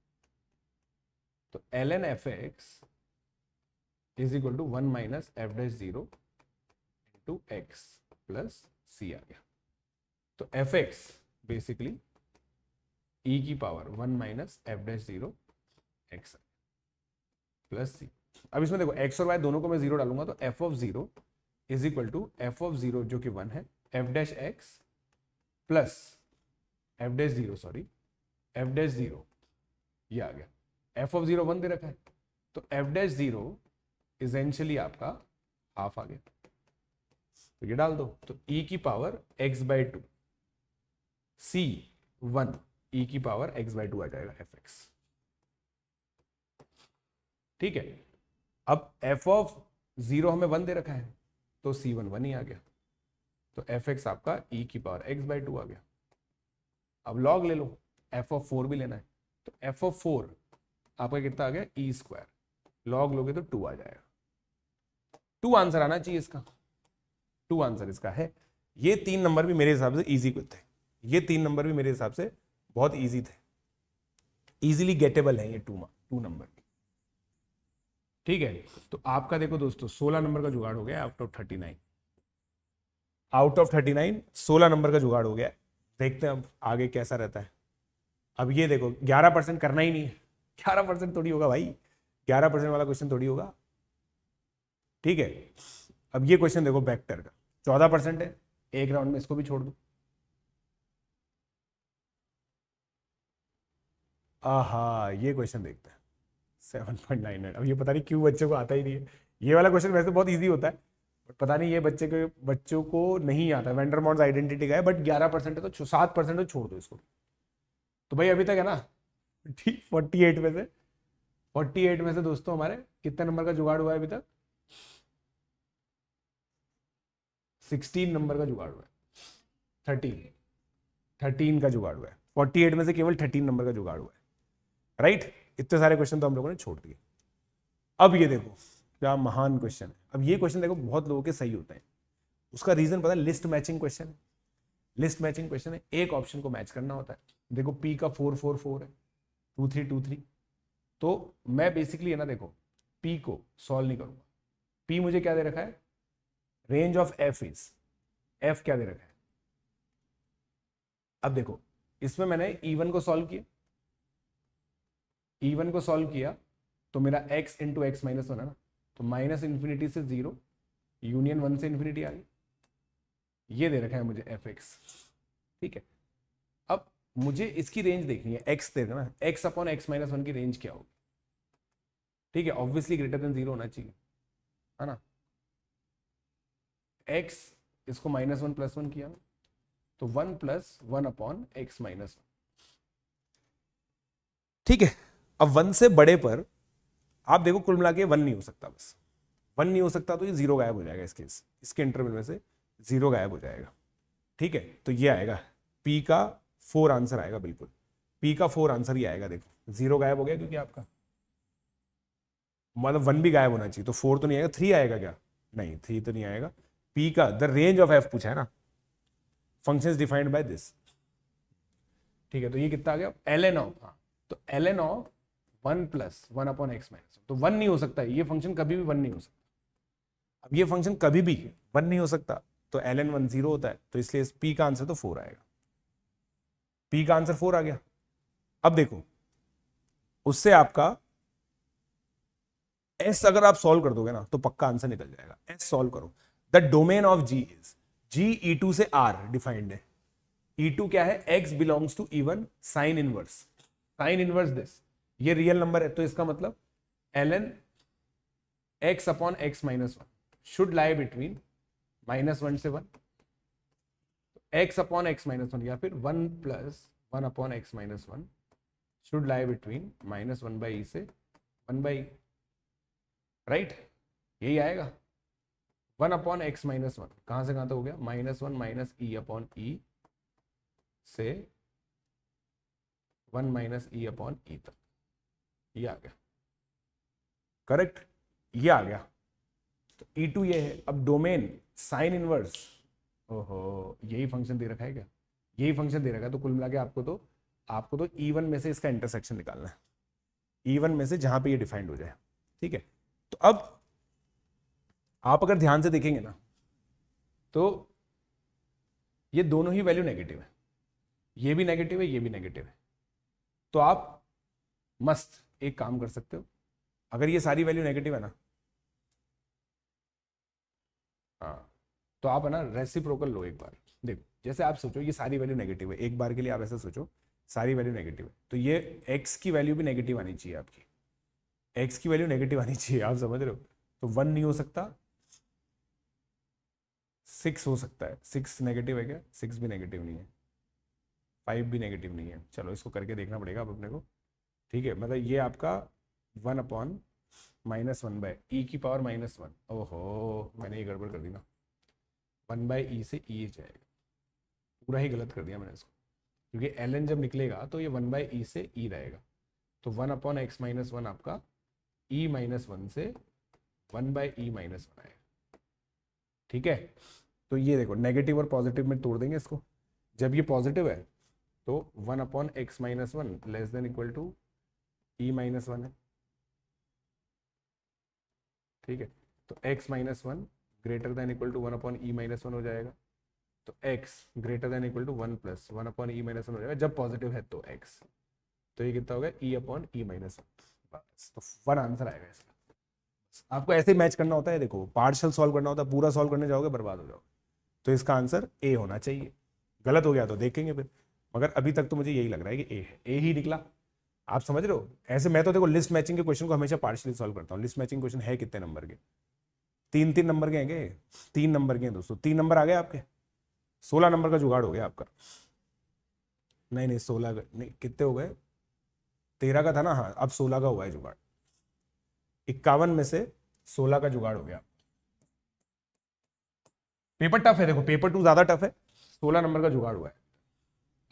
Speaker 1: तो L N F x is equal to one minus F dash zero two x plus C आ गया तो एफ एक्स बेसिकली e की power one minus F dash zero X plus सी अब इसमें देखो x और Y दोनों को मैं जीरो डालूंगा तो F of zero is equal to F of zero जो कि वन है F dash X plus F dash zero sorry F dash zero आ गया एफ ऑफ जीरो वन दे रखा है तो एफ डैश जीरो इजेंशियली आपका हाफ आ गया तो ये डाल दो तो ई e की power X by two C one e की पावर x बाई टू आ जाएगा एफ एक्स ठीक है अब एफ ऑफ जीरो हमें वन दे रखा है तो सी वन वन ही आ गया तो एफ एक्स आपका e की पावर x बाई टू आ गया अब लॉग ले लो एफ ऑफ फोर भी लेना है तो एफ ऑफ फोर आपका कितना आ गया e स्क्वायर लॉग लोगे तो टू आ जाएगा टू आंसर आना चाहिए इसका टू आंसर इसका है ये तीन नंबर भी मेरे हिसाब से इजी थे ये तीन नंबर भी मेरे हिसाब से बहुत ईजी थे ईजिली गेटेबल है ये टू टू नंबर ठीक है तो आपका देखो दोस्तों सोलह नंबर का जुगाड़ हो गया out of thirty nine out of thirty nine सोलह नंबर का जुगाड़ हो गया देखते हैं अब आगे कैसा रहता है अब ये देखो ग्यारह परसेंट करना ही नहीं है ग्यारह परसेंट थोड़ी होगा भाई ग्यारह परसेंट वाला क्वेश्चन थोड़ी होगा ठीक है अब ये क्वेश्चन देखो बैक्टर का चौदह परसेंट है एक राउंड में इसको भी छोड़ दो आहा ये क्वेश्चन देखते हैं सेवन पॉइंट नाइन नाइन अब ये पता नहीं क्यों बच्चे को आता ही नहीं है ये वाला क्वेश्चन वैसे बहुत ईजी होता है बट पता नहीं ये बच्चे के बच्चों को नहीं आता मॉन्स आइडेंटिटी का है बट ग्यारह परसेंट है तो सात परसेंट तो छोड़ दो इसको तो भाई अभी तक है ना फोर्टी एट में से फोर्टी एट में से दोस्तों हमारे कितने नंबर का जुगाड़ हुआ है अभी तक सिक्सटीन नंबर का जुगाड़ हुआ है थर्टीन थर्टीन का जुगाड़ हुआ है फोर्टी एट में से केवल थर्टीन नंबर का जुगाड़ हुआ है राइट इतने सारे क्वेश्चन तो हम लोगों ने छोड़ दिए अब ये देखो क्या महान क्वेश्चन है अब ये क्वेश्चन देखो बहुत लोगों के सही होते हैं उसका रीजन पता है list matching question list matching question है एक ऑप्शन को मैच करना होता है देखो पी का फोर फोर फोर है टू थ्री टू थ्री तो मैं बेसिकली है ना देखो पी को सॉल्व नहीं करूंगा पी मुझे क्या दे रखा है range of F is F क्या दे रखा है अब देखो इसमें मैंने ईवन e को सॉल्व किया ई वन को सॉल्व किया तो मेरा X into X minus one है ना तो माइनस इन्फिनिटी से जीरो यूनियन वन से इन्फिनिटी आ गई ये दे रखा है मुझे एफ एक्स ठीक है अब मुझे इसकी रेंज देखनी है एक्स दे देना X upon X minus one की रेंज क्या होगी ठीक है ऑब्वियसली ग्रेटर देन जीरो होना चाहिए है ना एक्स इसको माइनस वन प्लस वन किया तो one plus one upon X minus one ठीक है अब वन से बड़े पर आप देखो कुल मिला के वन नहीं हो सकता बस वन नहीं हो सकता तो ये जीरो गायब हो जाएगा इस केस इसके इंटरवल में से जीरो गायब हो जाएगा ठीक है तो ये आएगा पी का फोर आंसर आएगा बिल्कुल पी का फोर आंसर ही आएगा देखो जीरो गायब हो गया क्योंकि आपका मतलब वन भी गायब होना चाहिए तो फोर तो नहीं आएगा थ्री आएगा क्या नहीं थ्री तो नहीं आएगा पी का द रेंज ऑफ एफ पूछा है ना फंक्शन डिफाइंड बाय दिस ठीक है तो ये कितना आ गया एल एन ऑफ हाँ तो L N of one plus one upon X minus तो वन नहीं हो सकता ये फंक्शन कभी भी वन नहीं हो सकता अब ये फंक्शन कभी भी वन नहीं हो सकता तो एल एन वन जीरो होता है तो इसलिए इस पी का आंसर तो फोर आएगा पी का आंसर फोर आ गया अब देखो उससे आपका एस अगर आप सॉल्व कर दोगे ना तो पक्का आंसर निकल जाएगा एस सॉल्व करो the domain of G is G E two से आर डिफाइंड है ई e टू क्या है X belongs to E one sine inverse sine inverse this ये रियल नंबर है तो इसका मतलब L N X upon X minus one should lie between minus one से one X upon X minus one या फिर one plus one upon X minus one should lie between minus one by से one by right यही आएगा one upon X minus one कहाँ से कहाँ तक तो हो गया minus one minus E upon E से one minus E upon E तक ये आ गया करेक्ट ये आ गया तो ई e टू ये है अब डोमेन साइन इनवर्स ओहो यही फंक्शन दे रखा है क्या यही फंक्शन दे रखा है तो कुल मिला के आपको तो आपको तो ई e वन में से इसका इंटरसेक्शन निकालना है ई e वन में से जहां पे ये डिफाइंड हो जाए ठीक है तो अब आप अगर ध्यान से देखेंगे ना तो ये दोनों ही वैल्यू नेगेटिव है ये भी नेगेटिव है ये भी नेगेटिव है तो आप मस्त एक काम कर सकते हो अगर ये सारी वैल्यू नेगेटिव है ना हाँ तो आप है ना रेसिप्रोकल लो एक बार देखो जैसे आप सोचो ये सारी वैल्यू नेगेटिव है एक बार के लिए आप ऐसा सोचो सारी वैल्यू नेगेटिव है तो ये एक्स की वैल्यू भी नेगेटिव आनी चाहिए आपकी एक्स की वैल्यू नेगेटिव आनी चाहिए आप समझ रहे हो तो वन नहीं हो सकता सिक्स हो सकता है सिक्स नेगेटिव है क्या सिक्स भी नेगेटिव नहीं है फाइव भी नेगेटिव नहीं है चलो इसको करके देखना पड़ेगा आप अपने को ठीक है मतलब ये आपका one upon minus one by E की पावर माइनस वन ओहो मैंने ये गड़बड़ कर दी ना वन बाय ई से ई e जाएगा पूरा ही गलत कर दिया मैंने इसको क्योंकि एल जब निकलेगा तो ये वन बाय ई से ई e रहेगा तो one upon X minus one आपका ई माइनस वन से one by E minus one आएगा ठीक है तो ये देखो नेगेटिव और पॉजिटिव में तोड़ देंगे इसको जब ये पॉजिटिव है तो one upon X minus one less than equal to E minus one है ठीक है तो x minus one greater than equal to one upon E minus one हो जाएगा तो x greater than equal to one plus one upon E minus one हो जाएगा जब पॉजिटिव है तो x तो ये कितना होगा E upon E minus one तो वन आंसर आएगा इसका आपको ऐसे ही मैच करना होता है देखो पार्शल सॉल्व करना होता है पूरा सॉल्व करने जाओगे बर्बाद हो जाओगे तो इसका आंसर ए होना चाहिए गलत हो गया तो देखेंगे फिर मगर अभी तक तो मुझे यही लग रहा है कि ए है ए ही निकला आप समझ रहे हो ऐसे मैं तो देखो लिस्ट मैचिंग के क्वेश्चन को हमेशा पार्शली सॉल्व करता हूँ लिस्ट मैचिंग क्वेश्चन है कितने नंबर के तीन तीन नंबर के हैं तीन नंबर के हैं दोस्तों तीन नंबर आ गए आपके सोलह नंबर का जुगाड़ हो गया आपका नहीं नहीं सोलह नहीं कितने हो गए तेरह का था ना हाँ अब सोलह का हुआ है जुगाड़ इक्यावन में से सोलह का जुगाड़ हो गया पेपर टफ है देखो पेपर टू ज्यादा टफ है सोलह नंबर का जुगाड़ हुआ है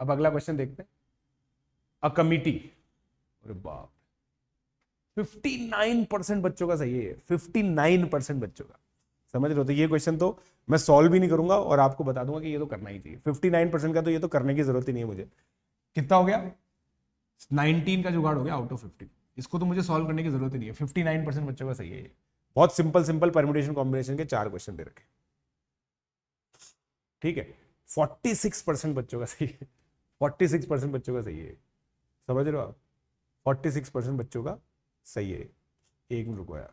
Speaker 1: अब अगला क्वेश्चन देखते हैं अ कमिटी बाप फिफ्टी नाइन परसेंट बच्चों का सही है फिफ्टी नाइन परसेंट बच्चों का समझ रहे हो तो ये क्वेश्चन तो मैं सॉल्व भी नहीं करूंगा और आपको बता दूंगा कि ये तो करना ही चाहिए फिफ्टी नाइन परसेंट का तो ये तो करने की जरूरत ही नहीं है मुझे कितना हो गया 19 का जुगाड़ हो गया आउट ऑफ फिफ्टी इसको तो मुझे सॉल्व करने की जरूरत ही नहीं है फिफ्टी नाइन परसेंट बच्चों का सही है बहुत सिंपल सिंपल परमिटेशन कॉम्बिनेशन के चार क्वेश्चन दे रखे ठीक है फोर्टी बच्चों का सही है फोर्टी सिक्स परसेंट बच्चों का सही है समझ रहे हो आप फोर्टी सिक्स परसेंट बच्चों का सही है एक मिनट रुको यार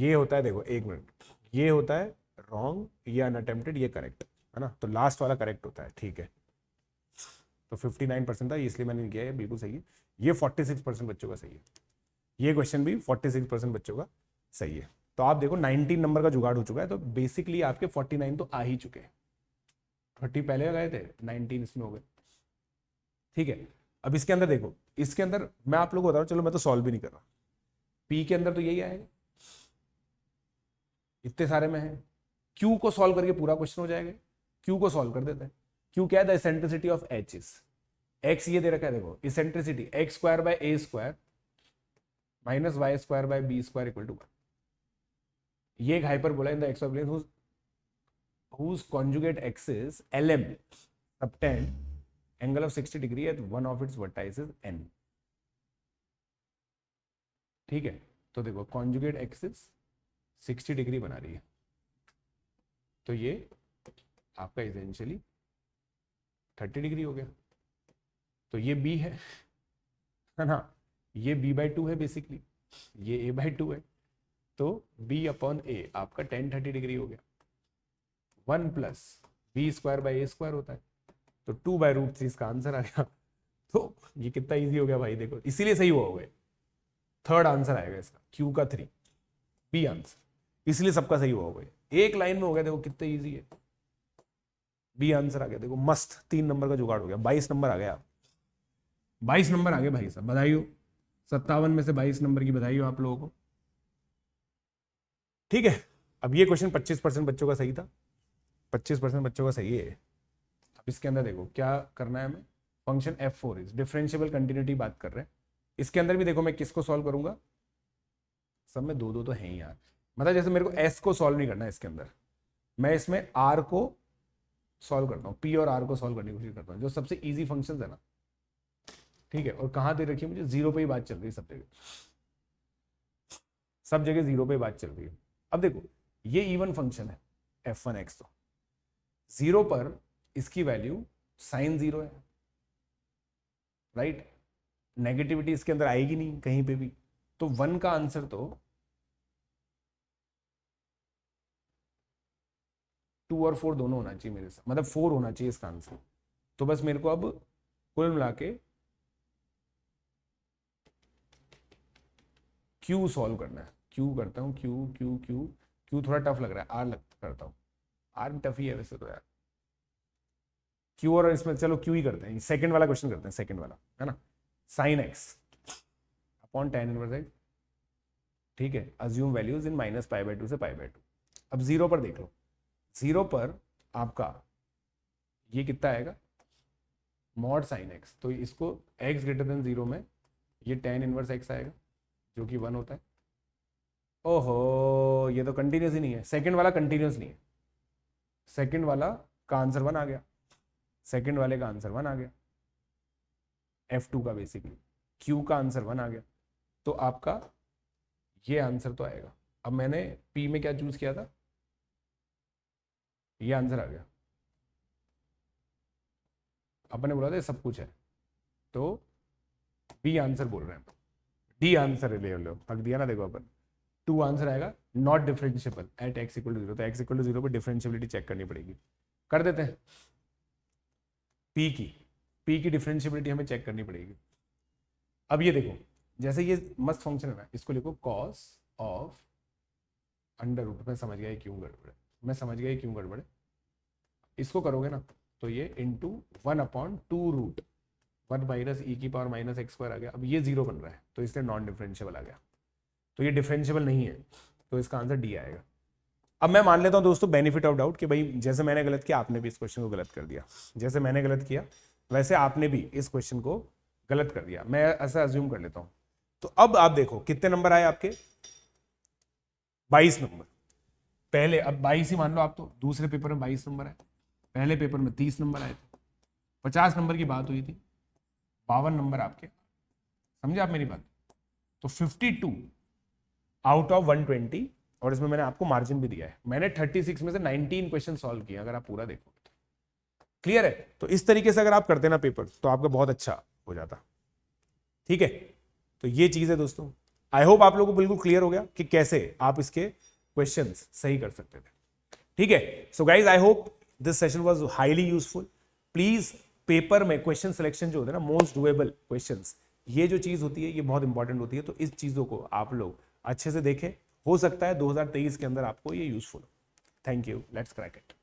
Speaker 1: ये होता है देखो एक मिनट ये होता है रॉन्ग ये अनअटेम्प्टेड ये करेक्ट है ना तो लास्ट वाला करेक्ट होता है ठीक है तो 59 परसेंट था इसलिए मैंने किया है बिल्कुल सही है ये 46 परसेंट बच्चों का सही है ये क्वेश्चन भी 46 परसेंट बच्चों का सही है तो आप देखो 19 नंबर का जुगाड़ हो चुका है तो बेसिकली आपके 49 तो आ ही चुके हैं 30 पहले गए थे 19 इसमें हो गए ठीक है अब इसके अंदर देखो इसके अंदर मैं आप लोग बता रहा हूँ चलो मैं तो सॉल्व भी नहीं कर रहा पी के अंदर तो यही आएगा इतने सारे में है क्यू को सॉल्व करके पूरा क्वेश्चन हो जाएगा क्यू को सॉल्व कर देते हैं क्यू क्या है eccentricity of H is X ये दे रखा है देखो eccentricity X square by A square minus Y square by B square equal to one ये एक बोला in the XY plane whose whose conjugate axis LM subtends angle of 60 degree at one of its vertices N ठीक है तो देखो conjugate axis sixty degree बना रही है तो ये आपका इजेंशियली थर्टी डिग्री हो गया तो ये बी है ना ये बी बाई टू है बेसिकली ये ए बाय टू है तो b अपॉन ए आपका टेन थर्टी डिग्री हो गया one plus B square by A square होता है तो टू बाय रूट थ्री इसका आंसर आ गया तो ये कितना इजी हो गया भाई देखो इसीलिए सही हुआ होगा थर्ड आंसर आएगा इसका q का थ्री b आंसर इसलिए सबका सही हुआ होगा एक लाइन में हो गया देखो कितना इजी है b आंसर आ गया देखो मस्त तीन नंबर का जुगाड़ हो गया बाईस नंबर आ गया बाईस नंबर आ गया भाई साहब बधाई हो सत्तावन में से बाईस नंबर की बधाई हो आप लोगों को ठीक है अब ये क्वेश्चन 25 परसेंट बच्चों का सही था 25 परसेंट बच्चों का सही है अब इसके अंदर देखो क्या करना है हमें function F four is differentiable continuity बात कर रहे हैं इसके अंदर भी देखो मैं किसको सॉल्व करूंगा सब में दो दो तो है ही यार मतलब जैसे मेरे को एस को सॉल्व नहीं करना है इसके अंदर मैं इसमें आर को सॉल्व करता हूँ पी और आर को सॉल्व करने की कोशिश करता हूँ जो सबसे ईजी फंक्शन है ना ठीक है और कहाँ दे रखी है मुझे जीरो पे ही बात चल रही है सब जगह सब जगह जीरो पे बात चल रही है अब देखो ये इवन फंक्शन है एफ वन एक्स तो जीरो पर इसकी वैल्यू साइन जीरो है राइट नेगेटिविटी इसके अंदर आएगी नहीं कहीं पे भी तो वन का आंसर तो टू और फोर दोनों होना चाहिए मेरे साथ मतलब फोर होना चाहिए इसका आंसर तो बस मेरे को अब कुल मिला के क्यू सॉल्व करना है क्यू करता हूँ क्यू क्यू क्यू क्यू थोड़ा टफ लग रहा है आर लग करता हूँ आर में टफ ही है वैसे तो यार क्यू और इसमें चलो क्यू ही करते हैं सेकंड वाला क्वेश्चन करते हैं सेकंड वाला है ना sine X upon tan inverse X ठीक है assume values in minus pi by two से पाई बाई टू अब जीरो पर देख लो जीरो पर आपका ये कितना आएगा मॉड साइन एक्स तो इसको एक्स ग्रेटर देन जीरो में ये टेन इनवर्स एक्स आएगा जो कि वन होता है ओहो ये तो कंटिन्यूस ही नहीं है सेकंड वाला कंटिन्यूस नहीं है सेकंड वाला का आंसर वन आ गया सेकंड वाले का आंसर वन आ गया एफ टू का बेसिकली क्यू का आंसर वन आ गया तो आपका ये आंसर तो आएगा अब मैंने पी में क्या चूज किया था ये आंसर आ गया अपन ने बोला था सब कुछ है तो बी आंसर बोल रहे हैं डी आंसर ले लो हक दिया ना देखो अपन टू आंसर आएगा not differentiable at X equal to zero तो एक्स इक्वल टू जीरो पर डिफरेंशियबिलिटी चेक करनी पड़ेगी कर देते हैं पी की पी की डिफरेंशियबिलिटी हमें चेक करनी पड़ेगी अब ये देखो जैसे ये मस्त फंक्शन है ना इसको लिखो कॉस ऑफ अंडर रूट मैं समझ गया क्यों गड़बड़ है मैं समझ गया क्यों गड़बड़ है इसको करोगे ना तो ये into one upon two root one minus ई की पावर माइनस एक्स स्क्वायर आ गया अब ये जीरो बन रहा है तो इसलिए नॉन डिफरेंशियबल आ गया तो ये डिफ्रेंशियबल नहीं है तो इसका आंसर डी आएगा अब मैं मान लेता हूँ दोस्तों बेनिफिट ऑफ डाउट कि भाई जैसे मैंने गलत किया आपने भी इस क्वेश्चन को गलत कर दिया जैसे मैंने गलत किया वैसे आपने भी इस क्वेश्चन को गलत कर दिया मैं ऐसा अज्यूम कर लेता हूँ तो अब आप देखो कितने नंबर आए आपके बाईस नंबर पहले अब बाईस ही मान लो आप तो दूसरे पेपर में बाईस नंबर आए पहले पेपर में तीस नंबर आए थे पचास नंबर की बात हुई थी बावन नंबर आपके समझे आप मेरी बात तो फिफ्टी टू आउट ऑफ 120 और इसमें मैंने आपको मार्जिन भी दिया है मैंने 36 में से 19 क्वेश्चन सॉल्व किया अगर आप पूरा देखो क्लियर है तो इस तरीके से अगर आप करते ना पेपर तो आपका बहुत अच्छा हो जाता ठीक है तो ये चीज है दोस्तों आई होप आप लोगों को बिल्कुल क्लियर हो गया कि कैसे आप इसके क्वेश्चन सही कर सकते थे ठीक है so guys I hope this session was highly useful please paper में क्वेश्चन सिलेक्शन जो होते हैं ना मोस्ट डुएबल क्वेश्चन ये जो चीज होती है ये बहुत इंपॉर्टेंट होती है तो इस चीजों को आप लोग अच्छे से देखें हो सकता है 2023 के अंदर आपको ये यूजफुल हो thank you let's crack it